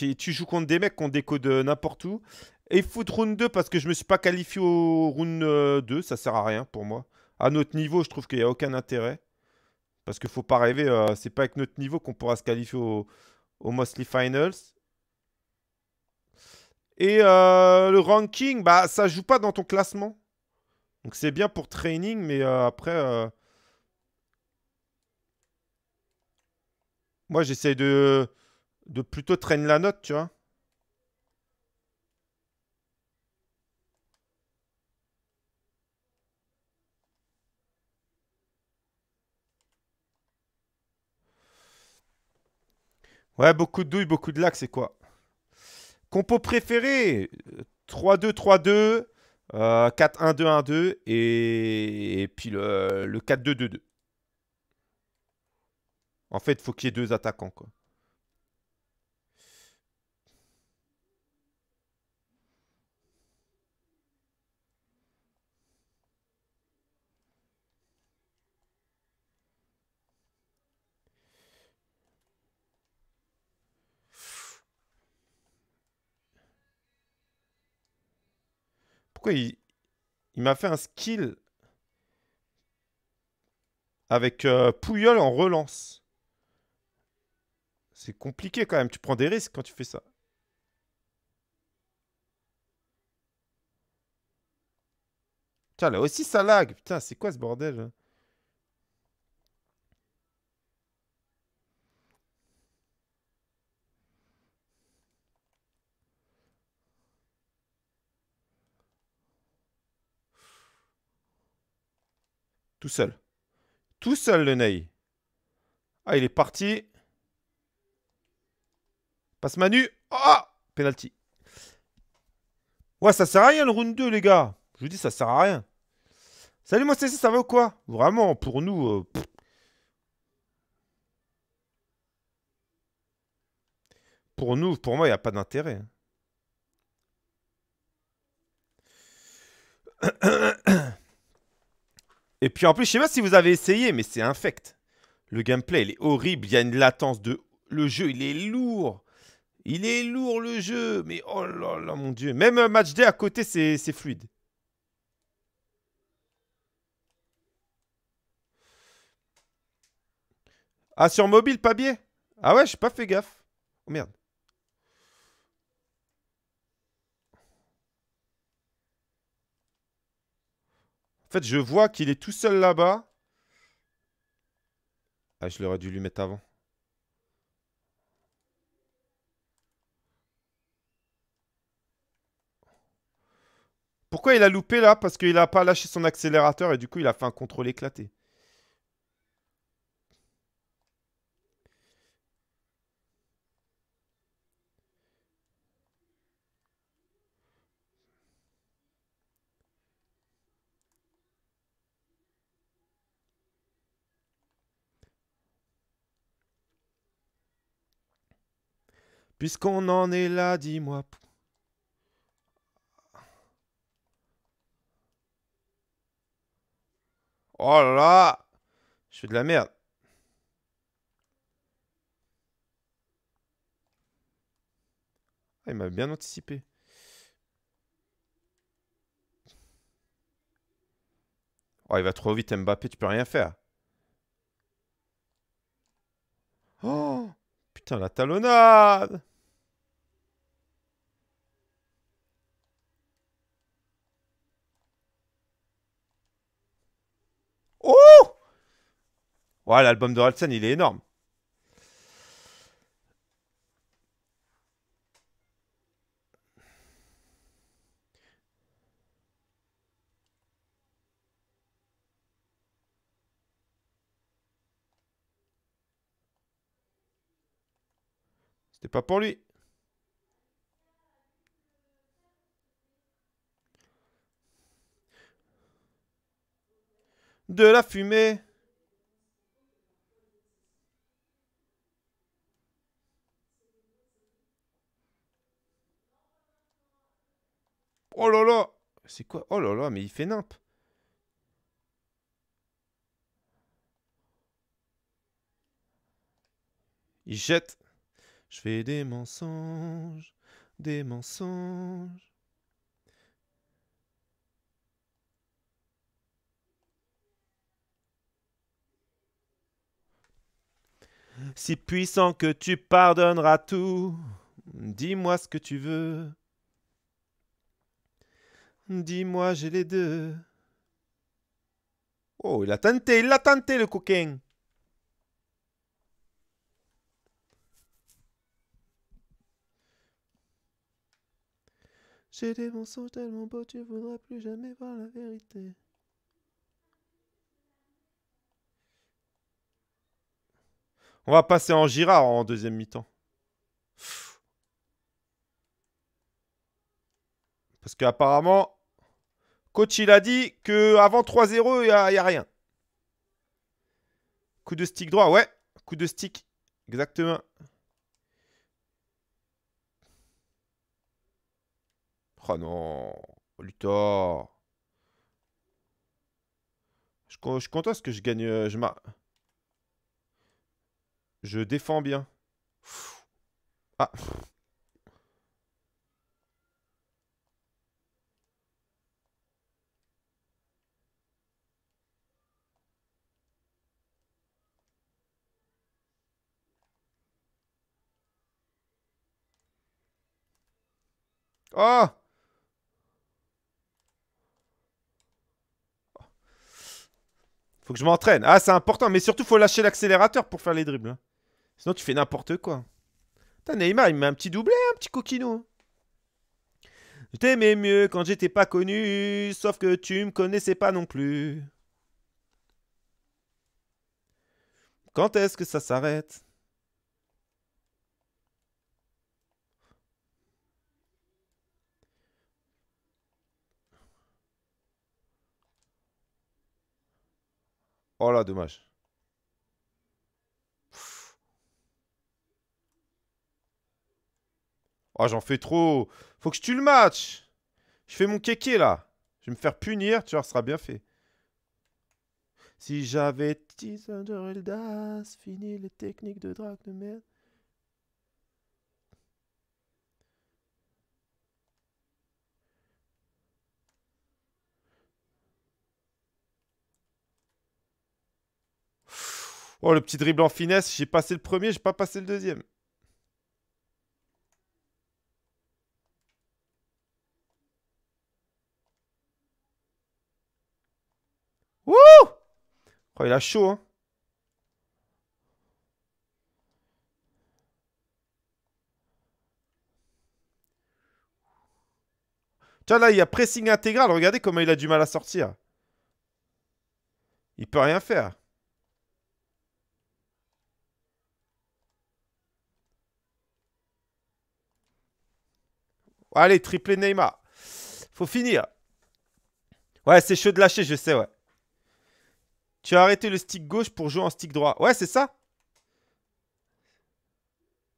y tu, joues contre des mecs qui ont des codes euh, n'importe où. Et foot round 2 parce que je me suis pas qualifié au round 2, euh, ça sert à rien pour moi. À notre niveau, je trouve qu'il n'y a aucun intérêt. Parce qu'il faut pas rêver, euh, c'est pas avec notre niveau qu'on pourra se qualifier au, Mostly Finals. Et le ranking, bah ça joue pas dans ton classement. Donc c'est bien pour training, mais après, Moi, j'essaie de, plutôt traîner la note, tu vois. Ouais, beaucoup de douille, beaucoup de lac, c'est quoi Compo préféré 3-2, 3-2, 4-1-2-1-2 et... puis le 4-2-2-2. En fait, faut qu'il y ait deux attaquants, quoi. Pourquoi il, m'a fait un skill avec Pouilleul en relance c'est compliqué quand même. Tu prends des risques quand tu fais ça. Tiens, là aussi ça lag. Putain, c'est quoi ce bordel hein Tout seul. Tout seul, le Ney. Ah, il est parti. Passe Manu. Oh Penalty. Ouais, ça sert à rien le round 2, les gars. Je vous dis, ça sert à rien. Salut, moi, c'est ça va ou quoi Vraiment, pour nous. Euh, pour nous, pour moi, il n'y a pas d'intérêt. Hein. Et puis en plus, je sais pas si vous avez essayé, mais c'est infect. Le gameplay, il est horrible. Il y a une latence de. Le jeu, il est lourd. Il est lourd le jeu, mais oh là là mon dieu. Même match D à côté, c'est fluide. Ah, sur mobile, pas biais Ah ouais, j'ai pas fait gaffe. Oh merde. En fait, je vois qu'il est tout seul là-bas. Ah, je l'aurais dû lui mettre avant. Pourquoi il a loupé là Parce qu'il n'a pas lâché son accélérateur et du coup il a fait un contrôle éclaté. Puisqu'on en est là, dis-moi. Oh là là Je fais de la merde. Ah, il m'avait bien anticipé. Oh, il va trop vite, Mbappé, tu peux rien faire. Oh Putain, la talonnade Ouais, l'album de Halston, il est énorme. C'était pas pour lui. De la fumée. Oh là là C'est quoi Oh là là, mais il fait n'impe. Il jette. Je fais des mensonges, des mensonges. Si puissant que tu pardonneras tout, dis-moi ce que tu veux. Dis-moi, j'ai les deux. Oh, il a tenté, il l'a tenté, le coquin. J'ai des mensonges tellement beaux, tu voudras plus jamais voir la vérité. On va passer en Girard en deuxième mi-temps. Parce qu'apparemment, Coach, il a dit que avant 3-0, il n'y a, rien. Coup de stick droit, ouais. Coup de stick, exactement. Oh non, Luthor. Je, je suis content ce que je gagne. Euh, je, je défends bien. Ah. Oh Faut que je m'entraîne. Ah, c'est important. Mais surtout, faut lâcher l'accélérateur pour faire les dribbles. Hein. Sinon, tu fais n'importe quoi. Putain, Neymar, il met un petit doublé, un petit coquino. Hein. Je t'aimais mieux quand j'étais pas connu, sauf que tu me connaissais pas non plus. Quand est-ce que ça s'arrête Oh là, dommage. Oh, j'en fais trop. Faut que je tue le match. Je fais mon kéké, là. Je vais me faire punir, tu vois, ce sera bien fait. Si j'avais 10 Eldas, fini les techniques de drague de merde. Oh, le petit dribble en finesse. J'ai passé le premier, j'ai pas passé le deuxième. Wouh Oh, il a chaud, hein. Tiens, là, il y a pressing intégral. Regardez comment il a du mal à sortir. Il peut rien faire. Allez, triplé Neymar. Faut finir. Ouais, c'est chaud de lâcher, je sais, ouais. Tu as arrêté le stick gauche pour jouer en stick droit. Ouais, c'est ça.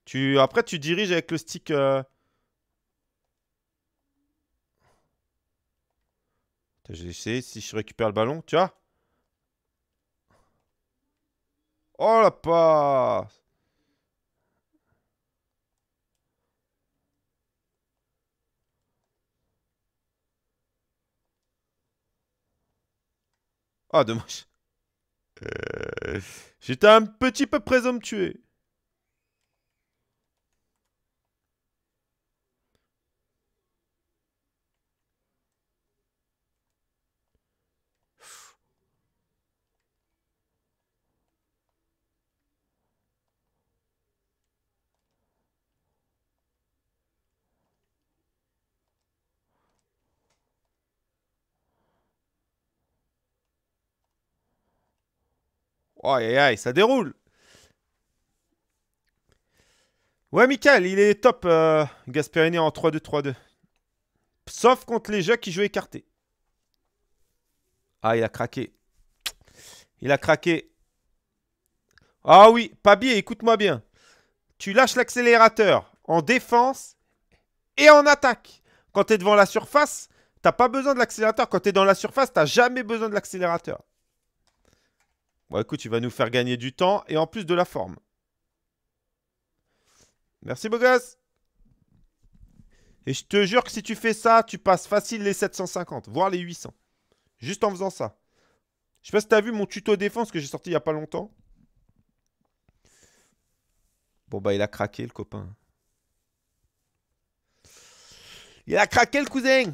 Tu... Après, tu diriges avec le stick... Euh. Je vais si je récupère le ballon, tu vois. Oh la passe Ah, dommage. Euh, J'étais un petit peu présomptueux. Aïe, aïe, aïe, ça déroule. Ouais, Michael, il est top, euh, Gasperini en 3-2-3-2. Sauf contre les jeux qui jouent écartés. Ah, il a craqué. Il a craqué. Ah oui, Pabi, écoute-moi bien. Tu lâches l'accélérateur en défense et en attaque. Quand tu es devant la surface, t'as pas besoin de l'accélérateur. Quand tu es dans la surface, n'as jamais besoin de l'accélérateur. Bon, écoute, tu vas nous faire gagner du temps et en plus de la forme. Merci, beau gosse. Et je te jure que si tu fais ça, tu passes facile les 750, voire les 800. Juste en faisant ça. Je sais pas si tu as vu mon tuto défense que j'ai sorti il n'y a pas longtemps. Bon, bah, il a craqué, le copain. Il a craqué, le cousin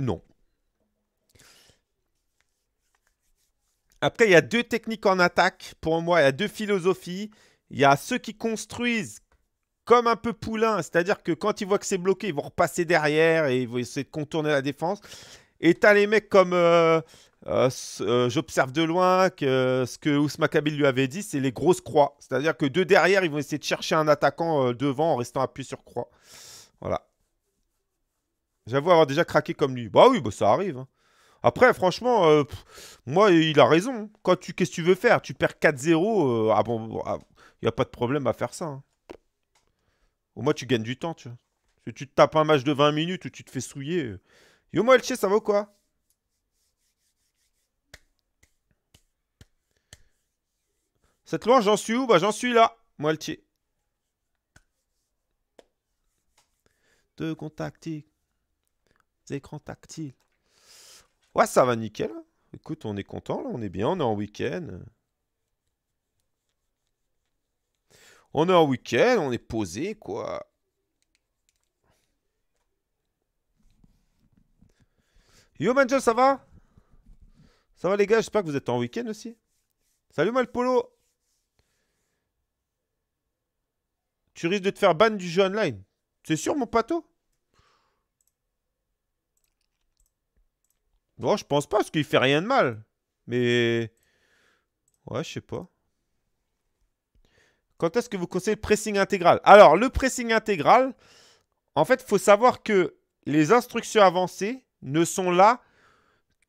Non. Après, il y a deux techniques en attaque. Pour moi, il y a deux philosophies. Il y a ceux qui construisent comme un peu poulain, c'est-à-dire que quand ils voient que c'est bloqué, ils vont repasser derrière et ils vont essayer de contourner la défense. Et t'as les mecs comme euh, euh, euh, j'observe de loin que ce que Ousma Kabil lui avait dit, c'est les grosses croix. C'est-à-dire que de derrière, ils vont essayer de chercher un attaquant devant en restant appuyé sur croix. Voilà. J'avoue avoir déjà craqué comme lui. Bah oui, bah ça arrive. Hein. Après, franchement, euh, moi, il a raison. Hein. Quand tu, qu'est-ce que tu veux faire Tu perds 4-0. Euh, ah bon, il n'y ah, a pas de problème à faire ça. Hein. Au moins, tu gagnes du temps, tu vois. Si tu te tapes un match de 20 minutes ou tu te fais souiller. Euh, yo, moi, ça vaut quoi Cette loi, j'en suis où Bah, j'en suis là, moi, Elche. De écrans tactiles. Ouais, ça va nickel. Écoute, on est content, là, on est bien, on est en week-end. On est en week-end, on est posé, quoi. Yo Manjo, ça va Ça va les gars, j'espère que vous êtes en week-end aussi. Salut Malpolo Tu risques de te faire ban du jeu online. C'est sûr mon pato Bon, je pense pas, parce qu'il fait rien de mal. Mais... Ouais, je sais pas. Quand est-ce que vous conseillez le pressing intégral Alors, le pressing intégral, en fait, il faut savoir que les instructions avancées ne sont là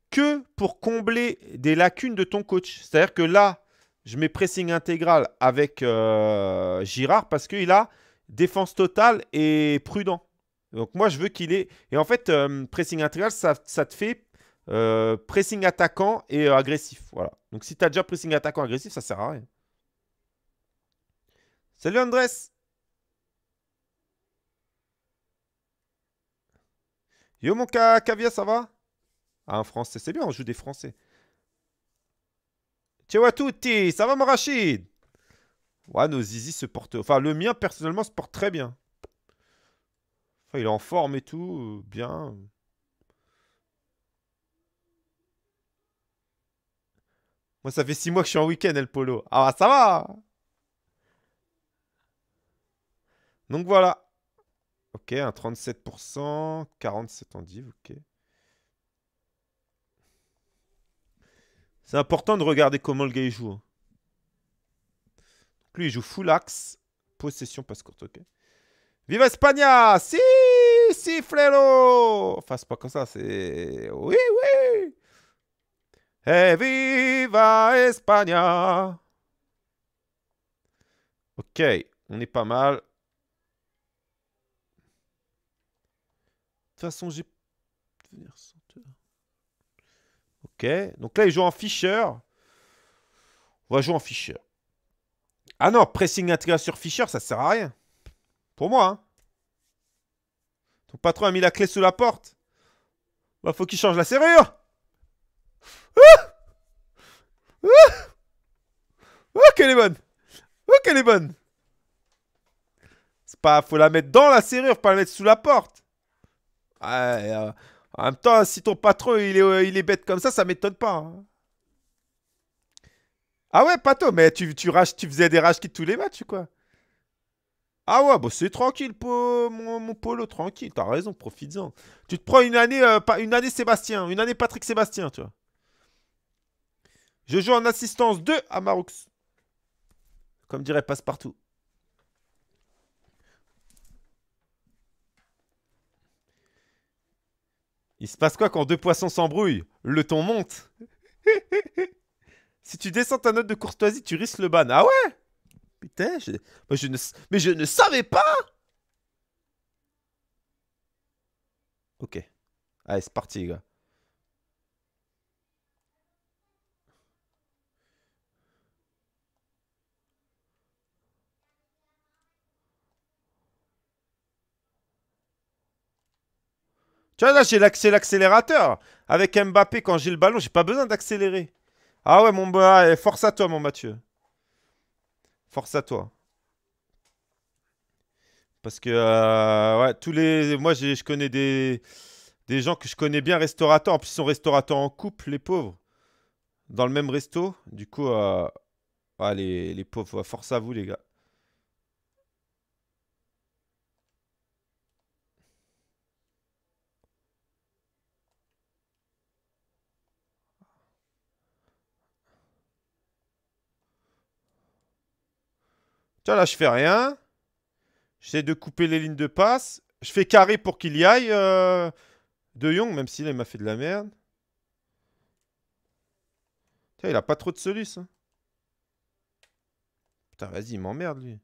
que pour combler des lacunes de ton coach. C'est-à-dire que là, je mets pressing intégral avec euh, Girard parce qu'il a défense totale et prudent. Donc moi, je veux qu'il ait... Et en fait, euh, pressing intégral, ça, te fait euh, pressing attaquant et euh, agressif. Voilà. Donc si tu as déjà pressing attaquant agressif, ça sert à rien. Salut Andrés Yo mon Kavia, ça va Ah, un français, c'est bien, on joue des français. Ciao à tutti, ça va mon Rachid Ouais, nos zizi se portent... Enfin, le mien, personnellement, se porte très bien. Enfin, il est en forme et tout, euh, bien... Moi, ça fait 6 mois que je suis en week-end, El Polo. Ah, ça va Donc voilà. Ok, un 37%, 47 en div. ok. C'est important de regarder comment le gars joue. Hein. lui, il joue full axe, possession, passe courte, ok. Vive España Si Si, frérot Enfin, c'est pas comme ça, c'est... Oui, oui et eh, viva España! Ok, on est pas mal. De toute façon, j'ai. Ok, donc là, il joue en Fischer. On va jouer en Fischer. Ah non, pressing intégral sur Fischer, ça sert à rien. Pour moi. Hein. Ton patron a mis la clé sous la porte. Il bah, faut qu'il change la serrure! Oh, ah ah oh, qu'elle est bonne Oh, qu'elle est bonne C'est Faut la mettre dans la serrure, pas la mettre sous la porte. Ouais euh, en même temps, si ton patron, il est, euh, il est bête comme ça, ça m'étonne pas. Hein. Ah ouais, Pato, mais tu, tu, tu faisais des rage kits tous les matchs, quoi. Ah ouais, bah c'est tranquille, mon, polo, tranquille. T'as raison, profites-en. Tu te prends une année, euh, une année Sébastien, une année Patrick Sébastien, tu vois. Je joue en assistance 2 à Maroux. Comme dirait Passepartout. Il se passe quoi quand deux poissons s'embrouillent Le ton monte. si tu descends ta note de courtoisie, tu risques le ban. Ah ouais Putain, mais je ne savais pas Ok. Allez, c'est parti, les gars. Tu vois, là, j'ai l'accélérateur. Avec Mbappé, quand j'ai le ballon, j'ai pas besoin d'accélérer. Ah ouais, mon bah, force à toi, mon Mathieu. Force à toi. Parce que, euh, ouais, tous les. Moi, je connais des, des gens que je connais bien restaurateurs. En plus, ils sont restaurateurs en couple, les pauvres. Dans le même resto. Du coup, euh, les pauvres, force à vous, les gars. là, je fais rien. J'essaie de couper les lignes de passe. Je fais carré pour qu'il y aille. Euh, de Jong, même s'il m'a fait de la merde. il a pas trop de soluce hein. Putain, vas-y, il m'emmerde, lui.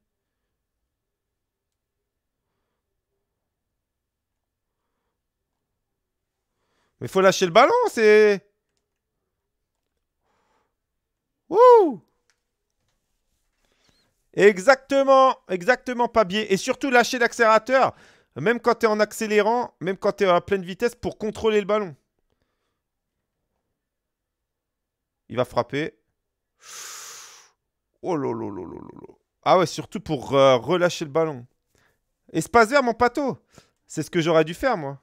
Mais faut lâcher le ballon, c'est... Wouh Exactement, exactement, pas biais. Et surtout, lâcher l'accélérateur, même quand tu es en accélérant, même quand tu es à pleine vitesse, pour contrôler le ballon. Il va frapper. Oh Ah ouais, surtout pour euh, relâcher le ballon. Espace vert, mon pato. C'est ce que j'aurais dû faire, moi.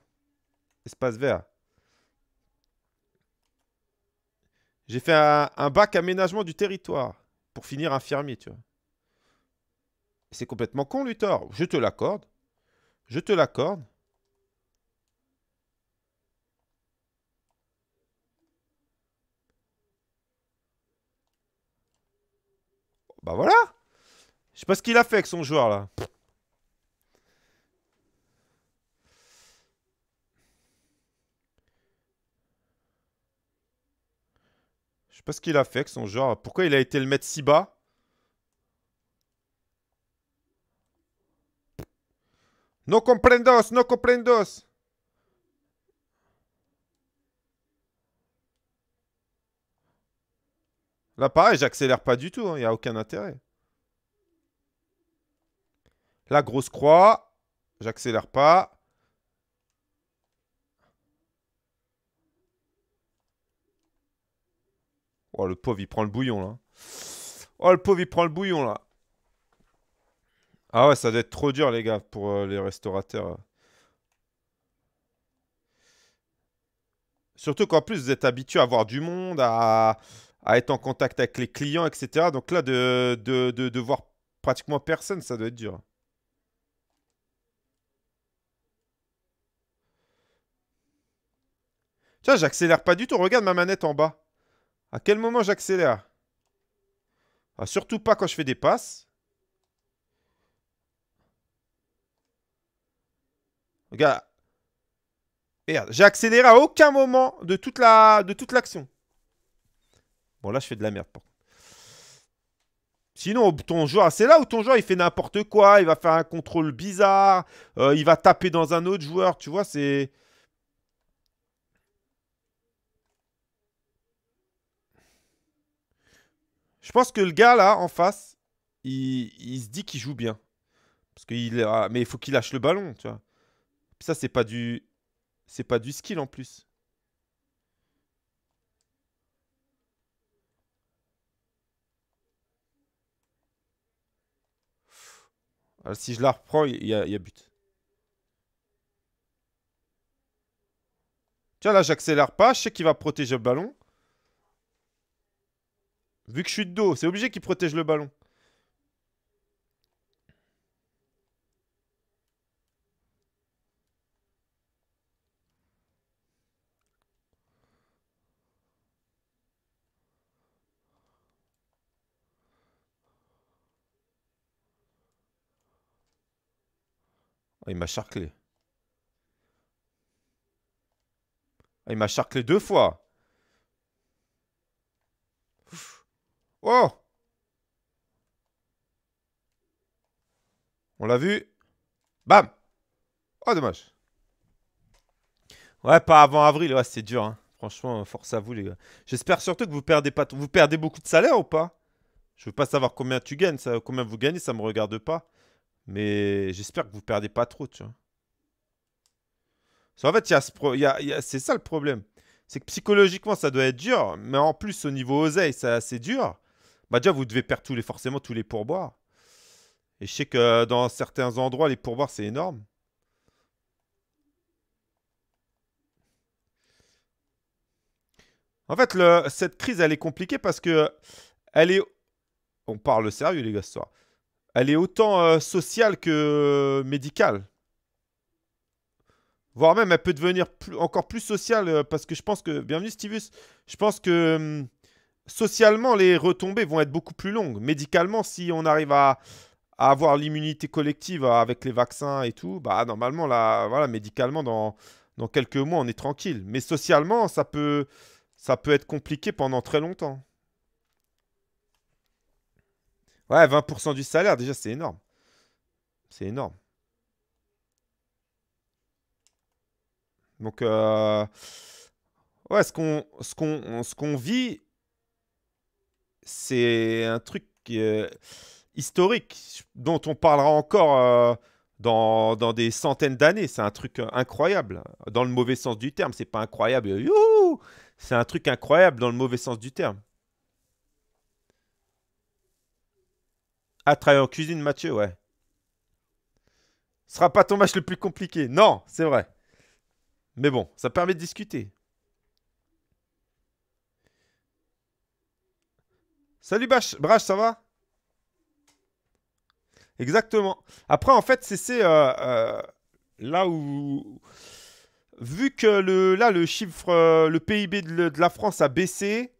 Espace vert. J'ai fait un, un bac aménagement du territoire pour finir infirmier, tu vois. C'est complètement con, Luthor. Je te l'accorde. Je te l'accorde. Bah voilà Je sais pas ce qu'il a fait avec son joueur là. Je sais pas ce qu'il a fait avec son joueur. Pourquoi il a été le mettre si bas No comprendos, no comprendos. Là, pareil, j'accélère pas du tout. Il hein, y n'y a aucun intérêt. La grosse croix. J'accélère pas. Oh, le pauvre, il prend le bouillon, là. Oh, le pauvre, il prend le bouillon, là. Ah ouais, ça doit être trop dur, les gars, pour euh, les restaurateurs. Surtout qu'en plus, vous êtes habitué à voir du monde, à, être en contact avec les clients, etc. Donc là, de, de, voir pratiquement personne, ça doit être dur. Tiens, j'accélère pas du tout. Regarde ma manette en bas. À quel moment j'accélère ah, Surtout pas quand je fais des passes. gars Merde, j'ai accéléré à aucun moment de toute la de toute l'action. Bon, là, je fais de la merde. Sinon, ton joueur, c'est là où ton joueur, il fait n'importe quoi. Il va faire un contrôle bizarre. Euh, il va taper dans un autre joueur. Tu vois, c'est... Je pense que le gars, là, en face, il, se dit qu'il joue bien. Parce qu'il... Mais il faut qu'il lâche le ballon, tu vois ça, c'est pas du. C'est pas du skill en plus. Ah, si je la reprends, il y, y, a but. Tiens, là, j'accélère pas. Je sais qu'il va protéger le ballon. Vu que je suis de dos, c'est obligé qu'il protège le ballon. Ah, il m'a charclé. Ah, il m'a charclé deux fois. Oh On l'a vu. Bam Oh, dommage. Ouais, pas avant avril. Ouais, c'est dur. Hein. Franchement, force à vous, les gars. J'espère surtout que vous perdez pas... Vous perdez beaucoup de salaire ou pas Je veux pas savoir combien tu gagnes. Combien vous gagnez, ça me regarde pas. Mais j'espère que vous perdez pas trop, tu vois. en fait, c'est ça le problème. C'est que psychologiquement, ça doit être dur. Mais en plus, au niveau oseille, c'est assez dur. Bah déjà, vous devez perdre tous les, forcément tous les pourboires. Et je sais que dans certains endroits, les pourboires, c'est énorme. En fait, cette crise, elle est compliquée parce que elle est. On parle sérieux, les gars, ce soir elle est autant euh, sociale que médicale. Voire même, elle peut devenir encore plus sociale euh, parce que je pense que... Bienvenue Stivus. Je pense que hum, socialement, les retombées vont être beaucoup plus longues. Médicalement, si on arrive à, avoir l'immunité collective euh, avec les vaccins et tout, bah normalement, là, voilà, médicalement, dans, dans quelques mois, on est tranquille. Mais socialement, ça peut, ça peut être compliqué pendant très longtemps. Ouais, 20% du salaire, déjà, c'est énorme. C'est énorme. Donc, euh, ouais, ce qu'on, vit, c'est un truc historique dont on parlera encore euh, dans, dans, des centaines d'années. C'est un truc incroyable, dans le mauvais sens du terme. C'est pas incroyable, c'est un truc incroyable dans le mauvais sens du terme. Ah, travailler en cuisine, Mathieu, ouais. Ce sera pas ton match le plus compliqué. Non, c'est vrai. Mais bon, ça permet de discuter. Salut Bash Brash, ça va Exactement. Après, en fait, c'est euh, euh, là où... Vu que le, là, le chiffre, euh, le PIB de la France a baissé,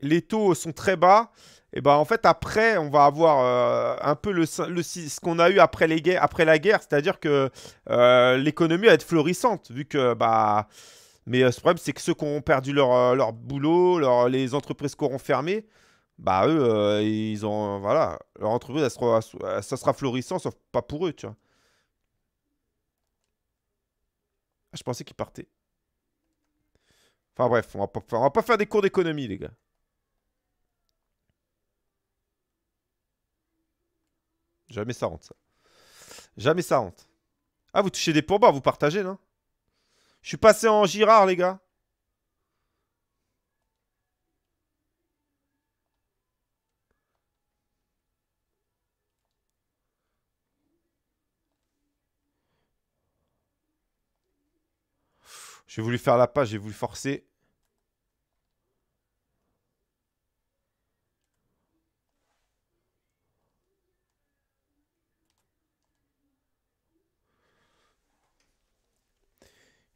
les taux sont très bas, et eh ben en fait après on va avoir euh, un peu le, ce qu'on a eu après, les après la guerre, c'est-à-dire que euh, l'économie va être florissante vu que bah mais euh, ce problème c'est que ceux qui ont perdu leur, boulot, les entreprises qui auront fermé, bah eux ils ont voilà leur entreprise ça sera florissant sauf pas pour eux ah, Je pensais qu'ils partaient. Enfin bref, on va va pas faire des cours d'économie les gars. Jamais ça rentre, ça. Jamais ça rentre. Ah, vous touchez des pourboires, vous partagez, non Je suis passé en Girard, les gars. J'ai voulu faire la page, j'ai voulu forcer.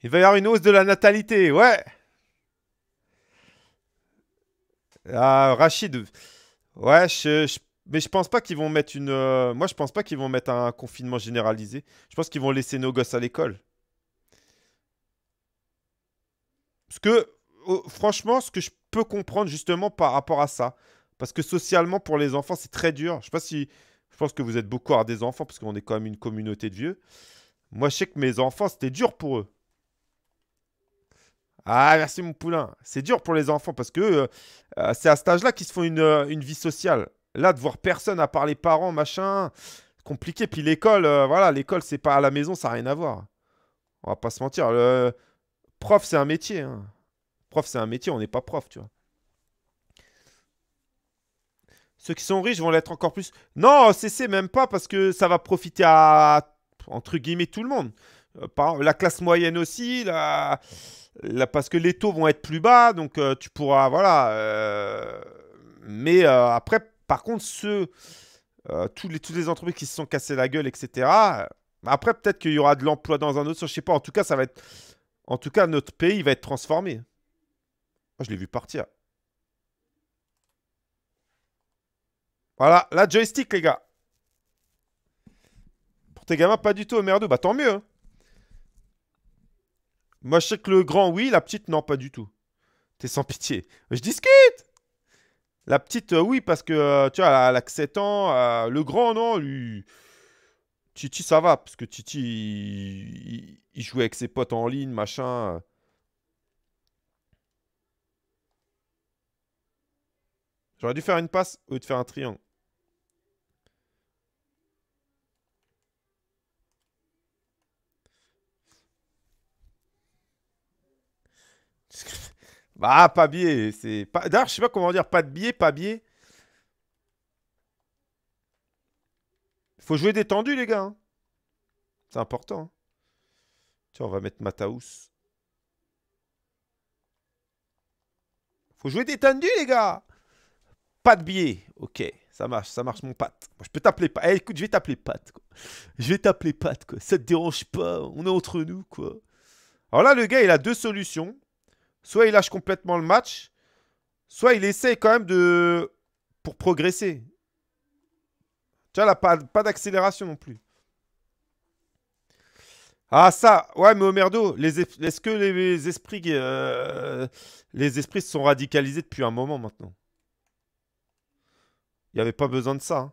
Il va y avoir une hausse de la natalité, ouais Ah, Rachid. Ouais, mais je pense pas qu'ils vont mettre une. Euh, moi, je pense pas qu'ils vont mettre un confinement généralisé. Je pense qu'ils vont laisser nos gosses à l'école. Parce que, oh, franchement, ce que je peux comprendre justement par rapport à ça. Parce que socialement, pour les enfants, c'est très dur. Je sais pas si. Je pense que vous êtes beaucoup à des enfants, parce qu'on est quand même une communauté de vieux. Moi, je sais que mes enfants, c'était dur pour eux. Ah, merci mon poulain. C'est dur pour les enfants parce que euh, euh, c'est à cet âge-là qu'ils se font euh, une, vie sociale. Là, de voir personne à part les parents, machin, compliqué. Puis l'école, voilà, l'école, c'est pas à la maison, ça n'a rien à voir. On va pas se mentir. prof, c'est un métier. Hein. Prof, c'est un métier, on n'est pas prof, tu vois. Ceux qui sont riches vont l'être encore plus. Non, c'est même pas parce que ça va profiter à, entre guillemets, tout le monde. Euh, la classe moyenne aussi, la, parce que les taux vont être plus bas, donc euh, tu pourras, voilà. Euh, mais après, par contre, ceux, tous les, toutes les entreprises qui se sont cassées la gueule, etc. Après, peut-être qu'il y aura de l'emploi dans un autre, je sais pas. En tout cas, ça va être, en tout cas, notre pays va être transformé. je l'ai vu partir. Voilà, la joystick, les gars. Pour tes gamins, pas du tout, oh, merde. Bah tant mieux. Hein. Moi, je sais que le grand, oui, la petite, non, pas du tout. T'es sans pitié. Je discute La petite, euh, oui, parce que, euh, tu vois, elle a, 7 ans. Euh, le grand, non, lui... Titi, ça va, parce que Titi, il... il, jouait avec ses potes en ligne, machin. J'aurais dû faire une passe au lieu de faire un triangle. bah, pas biais. C'est pas... D'ailleurs, je sais pas comment dire. Pas de biais, pas biais. Faut jouer détendu, les gars. Hein. C'est important. Hein. Tiens, on va mettre Mataus. Faut jouer détendu, les gars. Pas de biais. Ok, ça marche, ça marche, mon pat Moi, je peux t'appeler pas Eh, écoute, je vais t'appeler pate Quoi. Je vais t'appeler pâtes Quoi. Ça te dérange pas. On est entre nous, quoi. Alors là, le gars, il a deux solutions soit il lâche complètement le match, soit il essaye quand même de... pour progresser. Tu vois, il pas, pas d'accélération non plus. Ah ça, ouais, mais Omerdo, est-ce que les esprits, euh, les esprits se sont radicalisés depuis un moment maintenant Il n'y avait pas besoin de ça. Hein.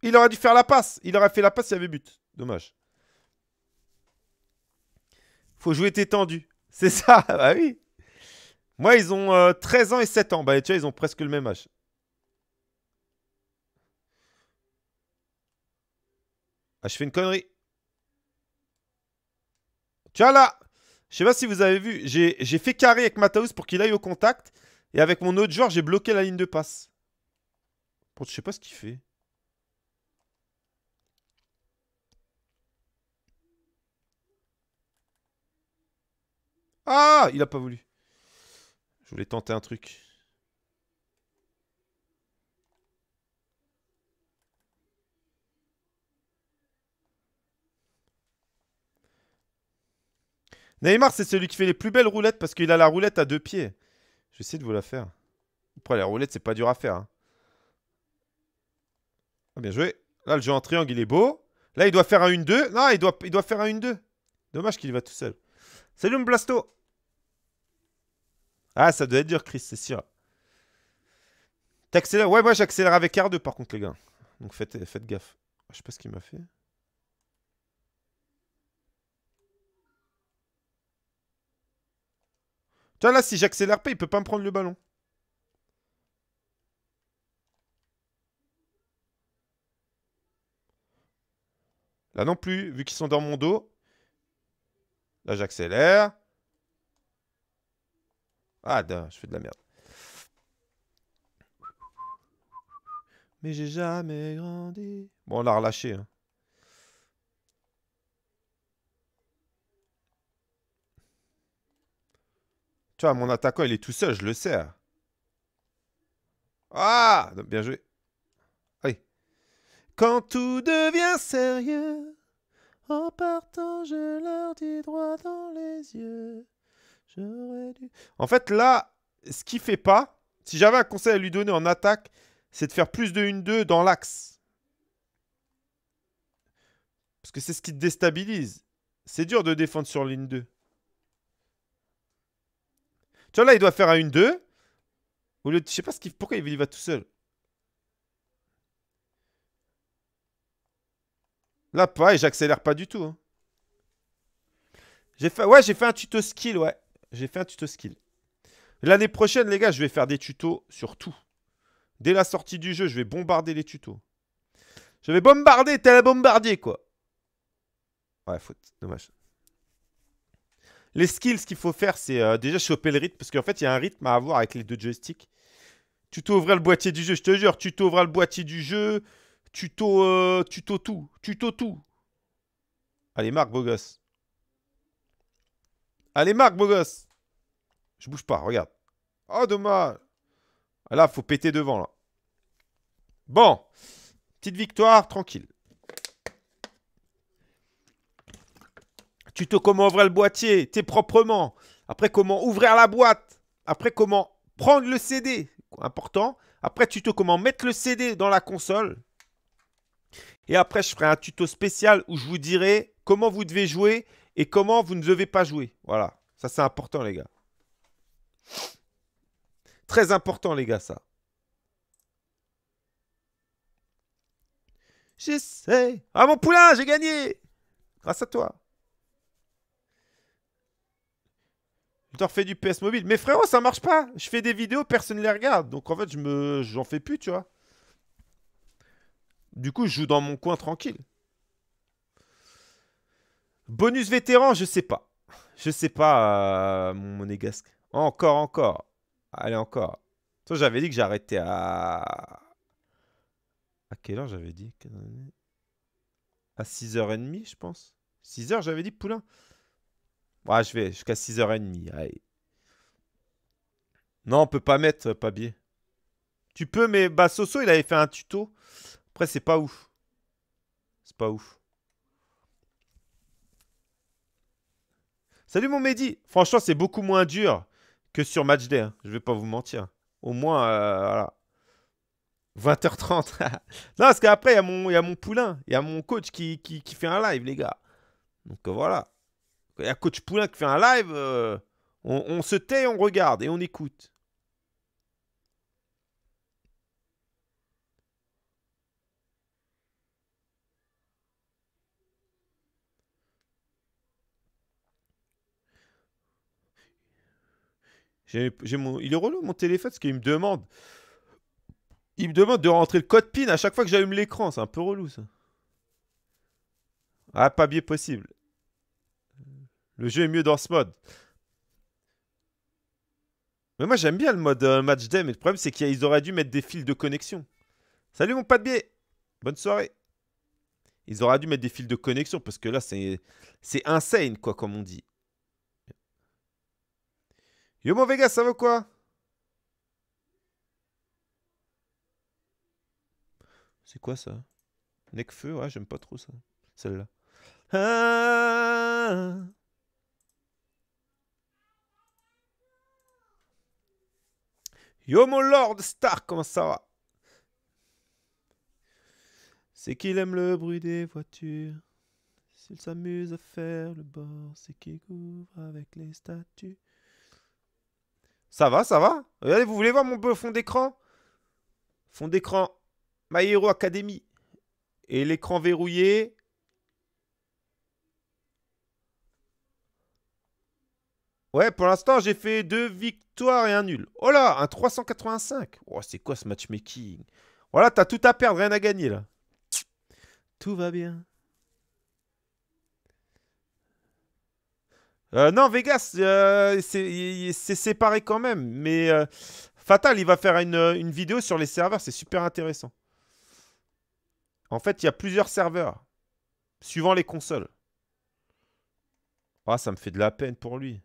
Il aurait dû faire la passe. Il aurait fait la passe, il y avait but. Dommage. Faut jouer détendu. C'est ça, bah oui. Moi, ils ont 13 euh, ans et 7 ans. Bah, tu vois, ils ont presque le même âge. Ah, je fais une connerie. Tu vois là Je sais pas si vous avez vu, j'ai fait carré avec Mataus pour qu'il aille au contact. Et avec mon autre joueur, j'ai bloqué la ligne de passe. Bon, je sais pas ce qu'il fait. Ah Il a pas voulu. Je voulais tenter un truc. Neymar, c'est celui qui fait les plus belles roulettes parce qu'il a la roulette à deux pieds. Je vais essayer de vous la faire. Après, la roulette, c'est pas dur à faire. Hein. Ah, bien joué. Là, le jeu en triangle, il est beau. Là, il doit faire un 1-2. Non, il doit, il doit faire un 1-2. Dommage qu'il va tout seul. Salut, Blasto ah, ça doit être dur, Chris, c'est sûr. T'accélères Ouais, moi j'accélère avec R2 par contre, les gars. Donc faites, faites gaffe. Je sais pas ce qu'il m'a fait. Tu là, si j'accélère pas, il peut pas me prendre le ballon. Là non plus, vu qu'ils sont dans mon dos. Là, j'accélère. Ah, non, je fais de la merde. Mais j'ai jamais grandi. Bon, on l'a relâché. Hein. Tu vois, mon attaquant, il est tout seul, je le sais. Hein. Ah Bien joué. Oui. Quand tout devient sérieux, en partant, je leur dis droit dans les yeux. En fait, là, ce qu'il fait pas, si j'avais un conseil à lui donner en attaque, c'est de faire plus de 1-2 dans l'axe. Parce que c'est ce qui te déstabilise. C'est dur de défendre sur ligne 2. Tu vois, là, il doit faire un 1-2. Au lieu Je sais pas ce pourquoi il va tout seul. Là, pareil, j'accélère pas du tout. Hein. J'ai fait... Ouais, j'ai fait un tuto skill, ouais j'ai fait un tuto skill. L'année prochaine, les gars, je vais faire des tutos sur tout. Dès la sortie du jeu, je vais bombarder les tutos. Je vais bombarder, t'es la bombardier, quoi. Ouais, faute, dommage. Les skills ce qu'il faut faire, c'est euh, déjà choper le rythme, parce qu'en fait, il y a un rythme à avoir avec les deux joysticks. Tuto ouvrir le boîtier du jeu, je te jure, tuto ouvrir le boîtier du jeu, tuto, euh, tuto tout, tuto tout. Allez, Marc, beau gosse. Allez, marque, beau gosse Je bouge pas, regarde. Oh, dommage ah, Là, faut péter devant, là. Bon. Petite victoire, tranquille. Tuto comment ouvrir le boîtier, t'es proprement. Après, comment ouvrir la boîte. Après, comment prendre le CD. Important. Après, tuto comment mettre le CD dans la console. Et après, je ferai un tuto spécial où je vous dirai comment vous devez jouer et comment vous ne devez pas jouer. Voilà, ça c'est important les gars. Très important les gars ça. J'essaie. Ah mon poulain, j'ai gagné Grâce à toi. Je te refais du PS mobile. Mais frérot, ça marche pas. Je fais des vidéos, personne ne les regarde. Donc en fait, je me j'en fais plus, tu vois. Du coup, je joue dans mon coin tranquille. Bonus vétéran, je sais pas. Je sais pas, euh, mon monégasque. Encore, encore. Allez, encore. Toi, j'avais dit que j'arrêtais à... À quelle heure j'avais dit À 6h30, je pense. 6h, j'avais dit Poulain. Ouais, je vais jusqu'à 6h30. Non, on peut pas mettre euh, Pabier. Tu peux, mais bah, Soso, il avait fait un tuto. Après, c'est pas ouf. C'est pas ouf. Salut mon Mehdi Franchement, c'est beaucoup moins dur que sur Matchday. Hein. Je vais pas vous mentir. Au moins, euh, voilà. 20h30. non, parce qu'après, il y, a mon, poulain. Il y a mon coach qui, fait un live, les gars. Donc euh, voilà. Il y a coach poulain qui fait un live. Euh, on, se tait, on regarde et on écoute. il est relou mon téléphone parce qu'il me demande. Il me demande de rentrer le code PIN à chaque fois que j'allume l'écran. C'est un peu relou ça. Ah, pas biais possible. Le jeu est mieux dans ce mode. Mais moi j'aime bien le mode euh, match day, mais le problème c'est qu'ils auraient dû mettre des fils de connexion. Salut mon pas de biais Bonne soirée Ils auraient dû mettre des fils de connexion parce que là c'est insane quoi comme on dit. Yo mon Vegas, ça veut quoi C'est quoi ça Necfeu, ouais, j'aime pas trop ça. Celle-là. Ah! Yo mon Lord Star, comment ça va C'est qu'il aime le bruit des voitures. S'il s'amuse à faire le bord, c'est qu'il couvre avec les statues. Ça va, ça va Regardez, vous voulez voir mon fond d'écran Fond d'écran My Hero Academy. Et l'écran verrouillé. Ouais, pour l'instant, j'ai fait deux victoires et un nul. Oh là, un 385. Oh, c'est quoi ce matchmaking Voilà, t'as tout à perdre, rien à gagner là. Tout va bien. Euh, non, Vegas, euh, c'est séparé quand même. Mais euh, Fatal, il va faire une, vidéo sur les serveurs. C'est super intéressant. En fait, il y a plusieurs serveurs. Suivant les consoles. Ah, ça me fait de la peine pour lui.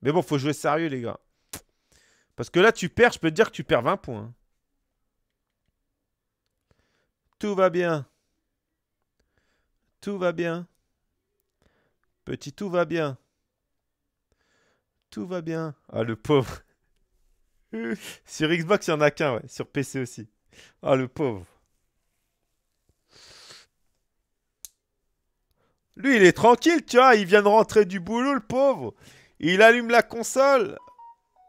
Mais bon, faut jouer sérieux, les gars. Parce que là, tu perds. Je peux te dire que tu perds 20 points. Hein. Tout va bien. Tout va bien. Petit, tout va bien. Tout va bien. Ah, le pauvre. sur Xbox, il n'y en a qu'un, ouais. Sur PC aussi. Ah, le pauvre. Lui, il est tranquille, tu vois. Il vient de rentrer du boulot, le pauvre. Il allume la console.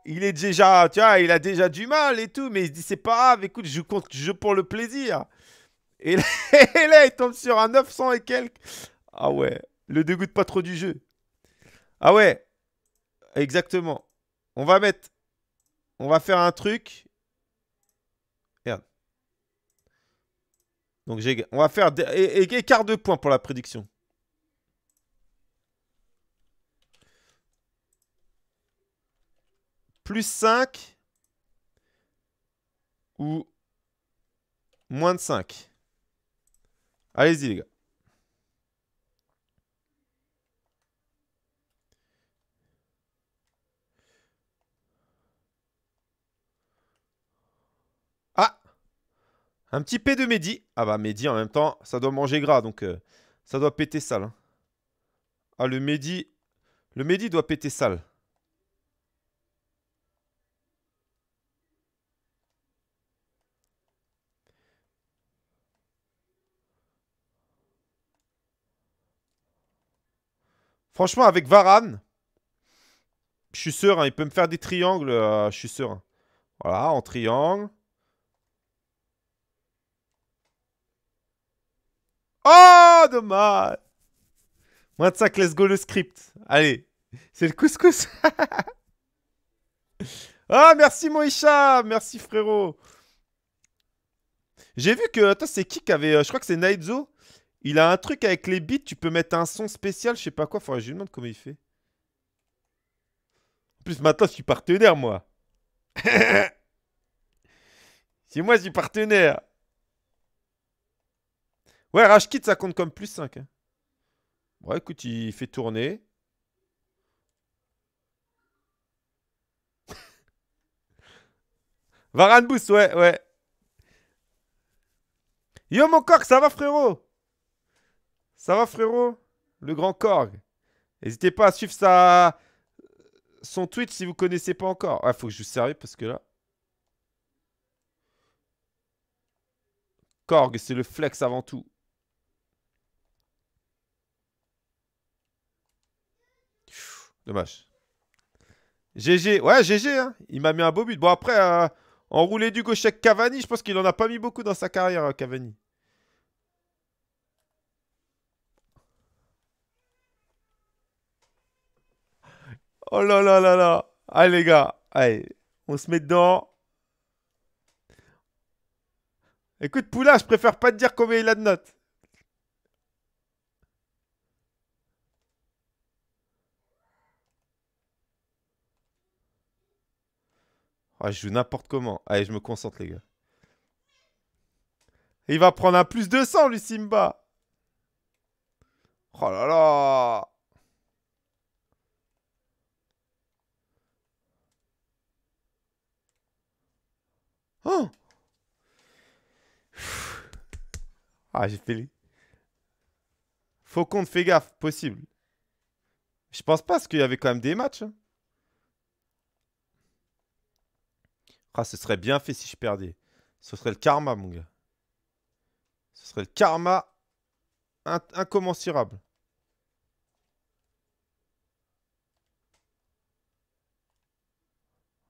Il est déjà, tu vois, il a déjà du mal et tout. Mais il se dit, c'est pas grave, écoute, je compte je pour le plaisir. Et là, et là, il tombe sur un 900 et quelques. Ah ouais, le dégoûte pas trop du jeu. Ah ouais, Exactement. On va mettre... On va faire un truc. Merde. Donc On va faire des... de points pour la prédiction. Plus 5 ou moins de 5. Allez-y les gars. Un petit P de Mehdi. Ah bah Mehdi en même temps, ça doit manger gras, donc euh, ça doit péter sale. Hein. Ah le Mehdi. Le Mehdi doit péter sale. Franchement, avec Varane, je suis sûr hein, Il peut me faire des triangles, euh, je suis sûr hein. Voilà, en triangle. Oh, dommage Moins de 5, let's go le script. Allez, c'est le couscous. ah, merci Moïcha, merci frérot. J'ai vu que, attends, c'est qui qui avait, euh, je crois que c'est Naizo. Il a un truc avec les beats, tu peux mettre un son spécial, je sais pas quoi, faudrait que je lui demande comment il fait. En plus, maintenant, je suis partenaire, moi. c'est moi, je suis partenaire. Ouais, Rashkit, ça compte comme plus 5. Bon, hein. écoute, il fait tourner. Varane ouais, ouais. Yo, mon Korg, ça va, frérot Ça va, frérot Le grand Korg. N'hésitez pas à suivre sa... son Twitch si vous connaissez pas encore. Ah, faut que je vous serve parce que là... Korg, c'est le flex avant tout. Dommage. GG. Ouais, GG. Hein. Il m'a mis un beau but. Bon, après, euh, enroulé du gauche avec Cavani, je pense qu'il en a pas mis beaucoup dans sa carrière, euh, Cavani. Oh là là là là. Allez, les gars. Allez, on se met dedans. Écoute, Poula, je préfère pas te dire combien il a de notes. je joue n'importe comment. Allez, je me concentre, les gars. il va prendre un plus de 100, lui, Simba. Oh là là Oh Ah, j'ai fait... Faucon, fais gaffe, possible. Je pense pas, parce qu'il y avait quand même des matchs. Hein. Ah, ce serait bien fait si je perdais. Ce serait le karma, mon gars. Ce serait le karma incommensurable.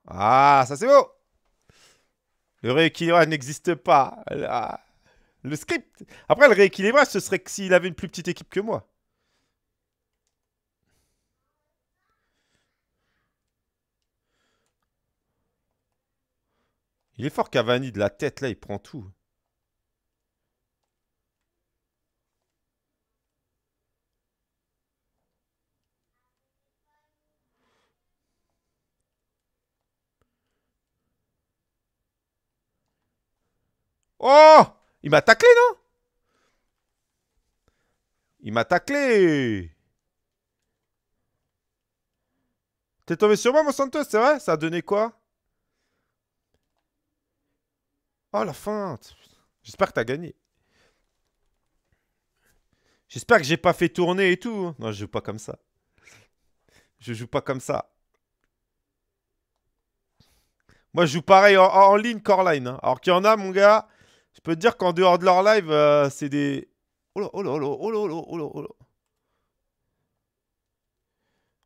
Ah, ça c'est beau Le rééquilibrage n'existe pas. Le script Après, le rééquilibrage, ce serait que s'il avait une plus petite équipe que moi. Il est fort Cavani de la tête, là, il prend tout. Oh Il m'a taclé, non Il m'a taclé T'es tombé sur moi, mon Santos, c'est vrai Ça a donné quoi Oh, la feinte J'espère que t'as gagné. J'espère que j'ai pas fait tourner et tout. Non, je joue pas comme ça. Je joue pas comme ça. Moi, je joue pareil en, ligne qu'en line. Hein. Alors qu'il y en a, mon gars, je peux te dire qu'en dehors de leur live, euh, c'est des... Oh là, oh oh oh oh oh, oh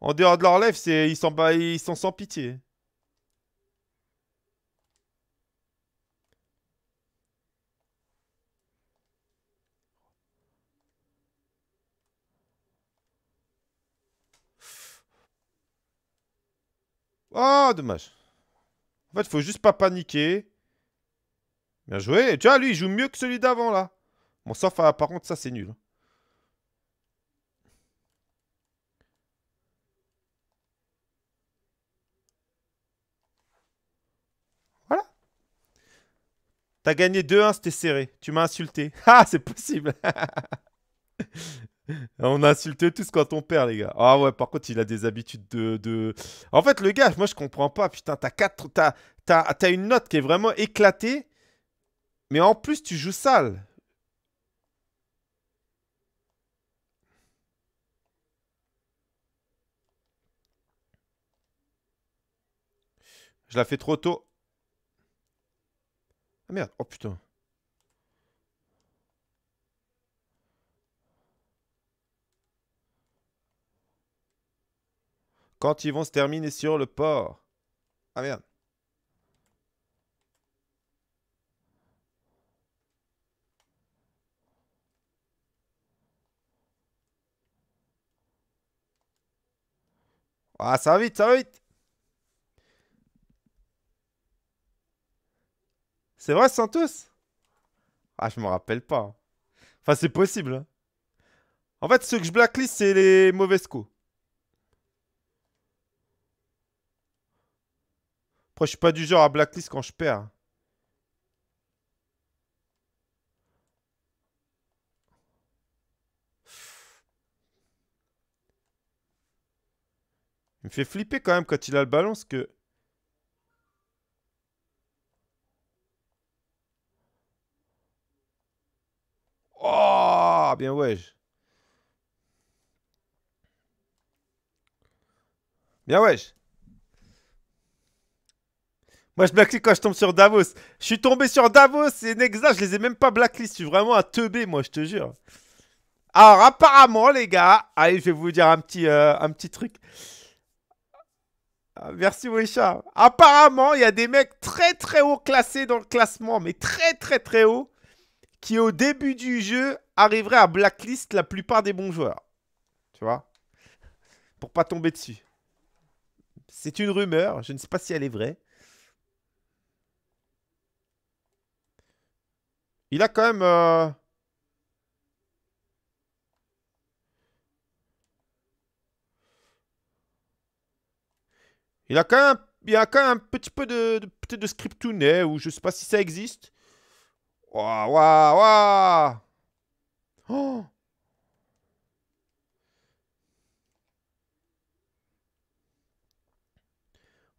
En dehors de leur live, ils sont, ils sont sans pitié. Oh, dommage. En fait, faut juste pas paniquer. Bien joué. Tu vois, lui, il joue mieux que celui d'avant, là. Bon, sauf, par contre, ça, c'est nul. Hein. Voilà. T'as gagné 2-1, c'était serré. Tu m'as insulté. Ah, c'est possible. On a insulté tous quand on perd, les gars. Ah ouais, par contre, il a des habitudes de. En fait, le gars, moi, je comprends pas. Putain, t'as quatre... T'as une note qui est vraiment éclatée. Mais en plus, tu joues sale. Je la fais trop tôt. Ah merde, oh putain. Quand ils vont se terminer sur le port. Ah merde. Ah, ça va vite, ça va vite. C'est vrai, tous Ah, je me rappelle pas. Enfin, c'est possible. Hein. En fait, ceux que je blacklist, c'est les mauvaises coups. je suis pas du genre à blacklist quand je perds. Il me fait flipper quand même quand il a le ballon, que... Oh Bien wesh Bien wesh moi, je blacklist quand je tombe sur Davos. Je suis tombé sur Davos et Nexa, je les ai même pas blacklist. Je suis vraiment un teubé, moi, je te jure. Alors, apparemment, les gars, allez, je vais vous dire un petit, euh, truc. Ah, merci Wesha. Apparemment, il y a des mecs très très haut classés dans le classement, mais très très très haut, qui au début du jeu arriveraient à blacklist la plupart des bons joueurs. Tu vois Pour pas tomber dessus. C'est une rumeur, je ne sais pas si elle est vraie. Euh, il a quand même... Il a quand même... Il a quand un petit peu de, de peut-être de ou je sais pas si ça existe. Waouh, waouh, waouh oh.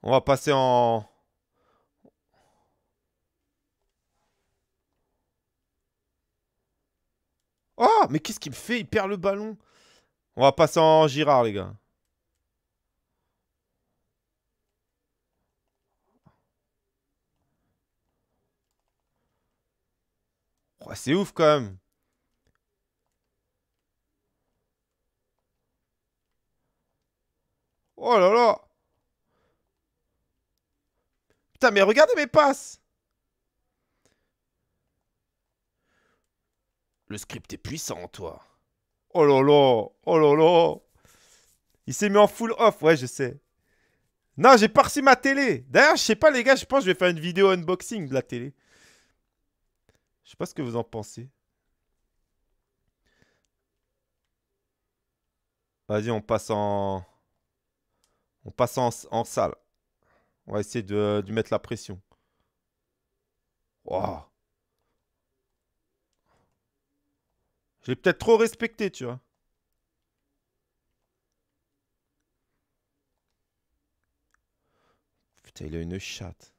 On va passer en... Oh, mais qu'est-ce qu'il me fait Il perd le ballon. On va passer en Girard, les gars. Oh, c'est ouf quand même. Oh là là Putain, mais regardez mes passes Le script est puissant, toi. Oh là là, oh là là. Il s'est mis en full off, ouais, je sais. Non, j'ai pas ma télé. D'ailleurs, je sais pas, les gars, je pense que je vais faire une vidéo unboxing de la télé. Je sais pas ce que vous en pensez. Vas-y, on passe en... On passe en, salle. On va essayer de, de mettre la pression. Waouh Je l'ai peut-être trop respecté, tu vois. Putain, il a une chatte.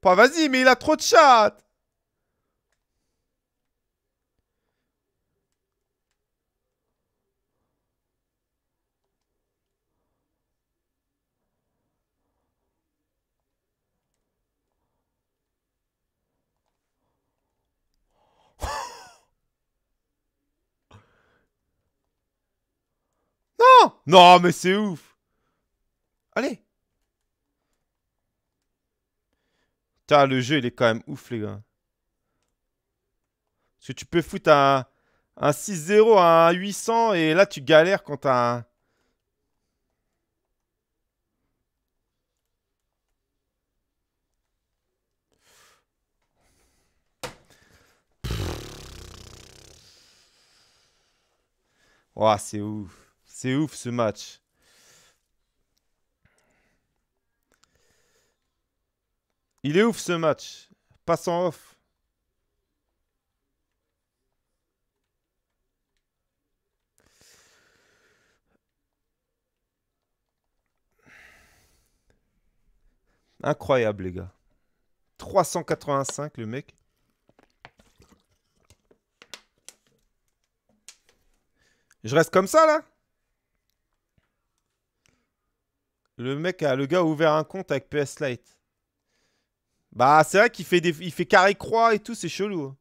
Pas vas-y, mais il a trop de chatte Non, mais c'est ouf Allez Putain, le jeu, il est quand même ouf, les gars. Parce que tu peux foutre un, un 6-0 à un 800 et là, tu galères quand t'as un... Ouah, c'est ouf. C'est ouf ce match. Il est ouf ce match. Passant off. Incroyable, les gars. 385, le mec. Je reste comme ça, là Le mec, a, le gars a ouvert un compte avec PS Lite. Bah, c'est vrai qu'il fait, des, fait carré-croix et tout, c'est chelou. Hein.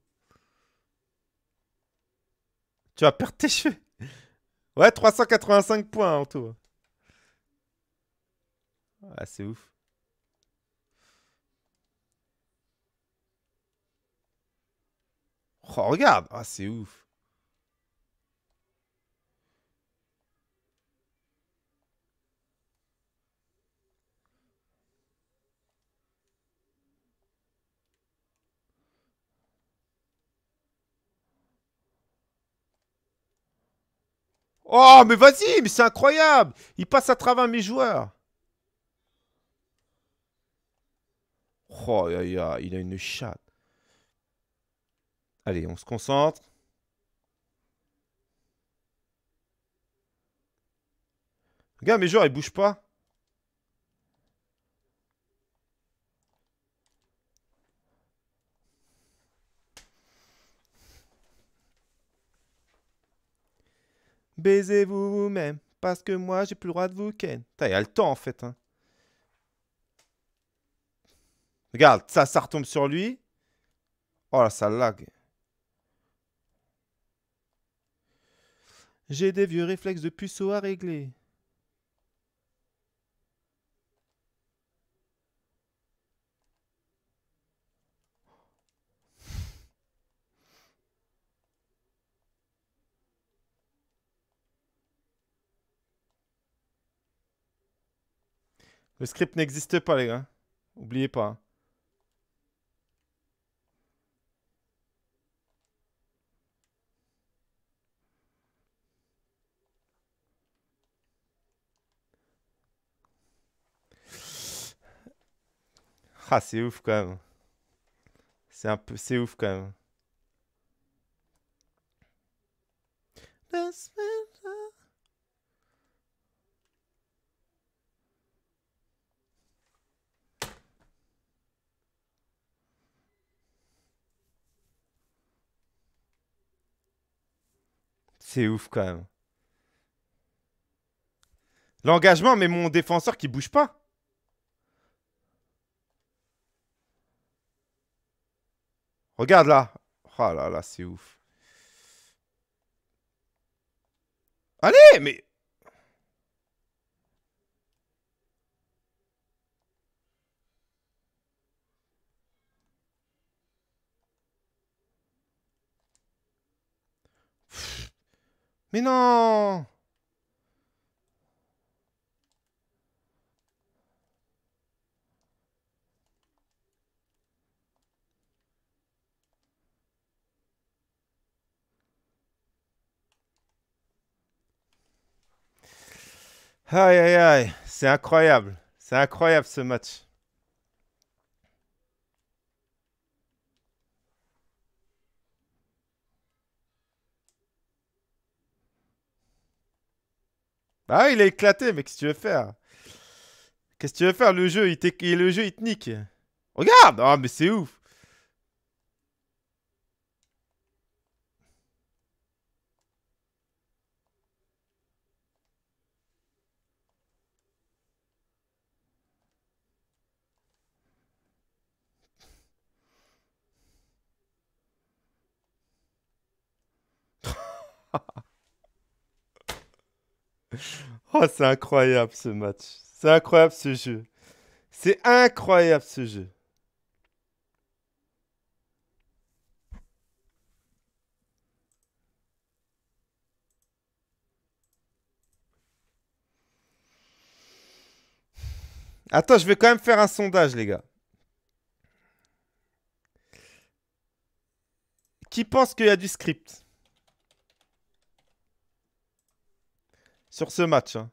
Tu vas perdre tes cheveux. Ouais, 385 points en tout. Ah, c'est ouf. Oh, regarde. Ah, c'est ouf. Oh, mais vas-y, mais c'est incroyable Il passe à travers mes joueurs. Oh, il a, il a une chatte. Allez, on se concentre. Regarde, mes joueurs, ils bougent pas. Baisez-vous vous-même, parce que moi, j'ai plus le droit de vous ken. Il y a le temps, en fait. Hein. Regarde, ça, ça retombe sur lui. Oh là, ça lag. J'ai des vieux réflexes de puceau à régler. Le script n'existe pas, les gars. Oubliez pas. Hein. Ah, c'est ouf quand même. C'est un peu, c'est ouf quand même. C'est ouf quand même. L'engagement, mais mon défenseur qui bouge pas. Regarde là. Oh là là, c'est ouf. Allez, mais... Mais non Aïe aïe aïe, c'est incroyable, c'est incroyable ce match. Ah, il a éclaté, mais qu'est-ce que tu veux faire Qu'est-ce que tu veux faire Le jeu, il, le jeu, il te nique. Regarde oh, mais c'est ouf Oh, c'est incroyable ce match. C'est incroyable ce jeu. C'est incroyable ce jeu. Attends, je vais quand même faire un sondage, les gars. Qui pense qu'il y a du script sur ce match. Hein.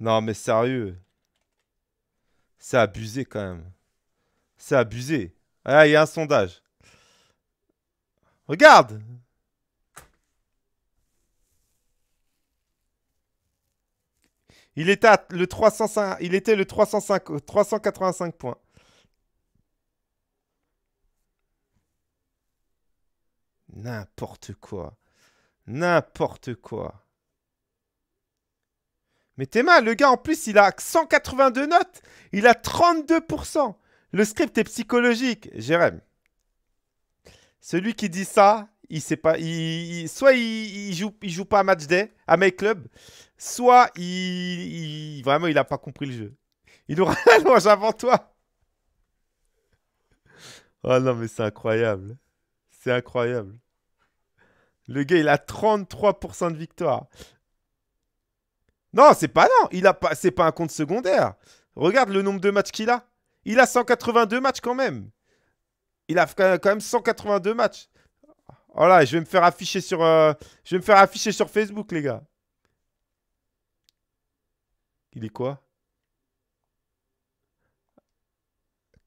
Non, mais sérieux. C'est abusé quand même. C'est abusé. Ah, il y a un sondage. Regarde Il était, le 305, il était le 305, 385 points. N'importe quoi. N'importe quoi. Mais Tema, le gars en plus, il a 182 notes. Il a 32%. Le script est psychologique. Jérém. Celui qui dit ça, il sait pas. Il, soit il, ne joue, il joue pas à match day, à My Club, soit il, vraiment il n'a pas compris le jeu. Il aura la avant toi. Oh non, mais c'est incroyable. C'est incroyable. Le gars, il a 33% de victoire. Non, c'est pas non. Il a pas, c'est pas un compte secondaire. Regarde le nombre de matchs qu'il a. Il a 182 matchs quand même. Il a quand même 182 matchs. Voilà, oh je vais me faire afficher sur, euh, je vais me faire afficher sur Facebook, les gars. Il est quoi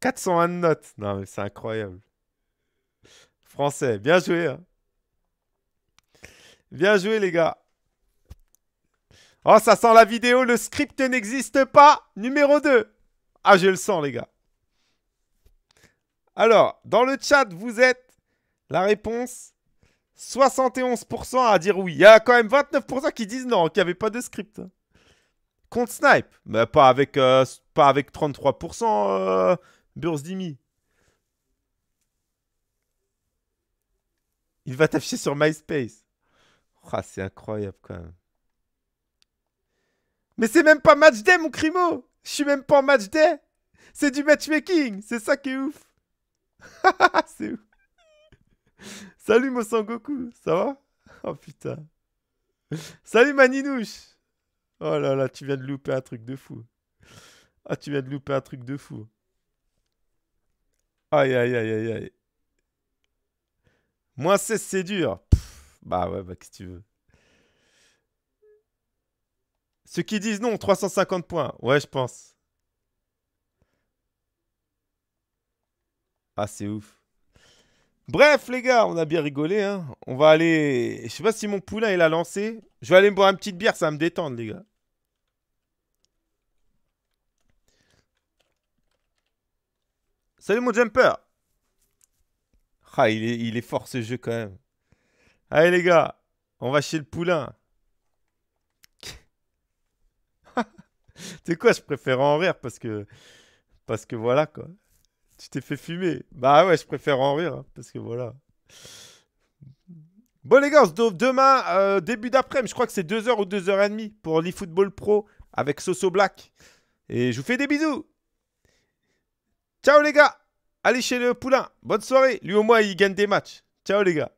401 notes. Non, mais c'est incroyable. Français, bien joué. Hein. Bien joué, les gars. Oh, ça sent la vidéo, le script n'existe pas. Numéro 2. Ah, je le sens, les gars. Alors, dans le chat, vous êtes la réponse 71% à dire oui. Il y a quand même 29% qui disent non, qu'il n'y avait pas de script. Compte Snipe, mais pas avec, euh, pas avec 33% euh, Il va t'afficher sur MySpace. Ah, c'est incroyable quand même. Mais c'est même pas match day, mon crimo Je suis même pas en match day C'est du matchmaking C'est ça qui est ouf C'est ouf Salut, mon Ça va Oh putain Salut, Maninouche Oh là là, tu viens de louper un truc de fou. Ah, tu viens de louper un truc de fou. Aïe, aïe, aïe, aïe, aïe. Moins 16, c'est dur. bah ouais, bah, qu'est-ce que tu veux. Ceux qui disent non, 350 points. Ouais, je pense. Ah, c'est ouf. Bref, les gars, on a bien rigolé. Hein. On va aller... Je sais pas si mon poulain, il a lancé. Je vais aller me boire une petite bière, ça va me détendre, les gars. Salut, mon jumper. Ah, il est, il est fort, ce jeu, quand même. Allez, les gars, on va chez le poulain. tu sais quoi, je préfère en rire parce que, parce que voilà, quoi. Tu t'es fait fumer. Bah ouais, je préfère en rire hein, parce que voilà. Bon les gars, demain, euh, début d'après-midi, je crois que c'est 2h ou 2h30 pour l'eFootball Pro avec Soso Black. Et je vous fais des bisous. Ciao les gars. Allez chez le poulain. Bonne soirée. Lui au moins, il gagne des matchs. Ciao les gars.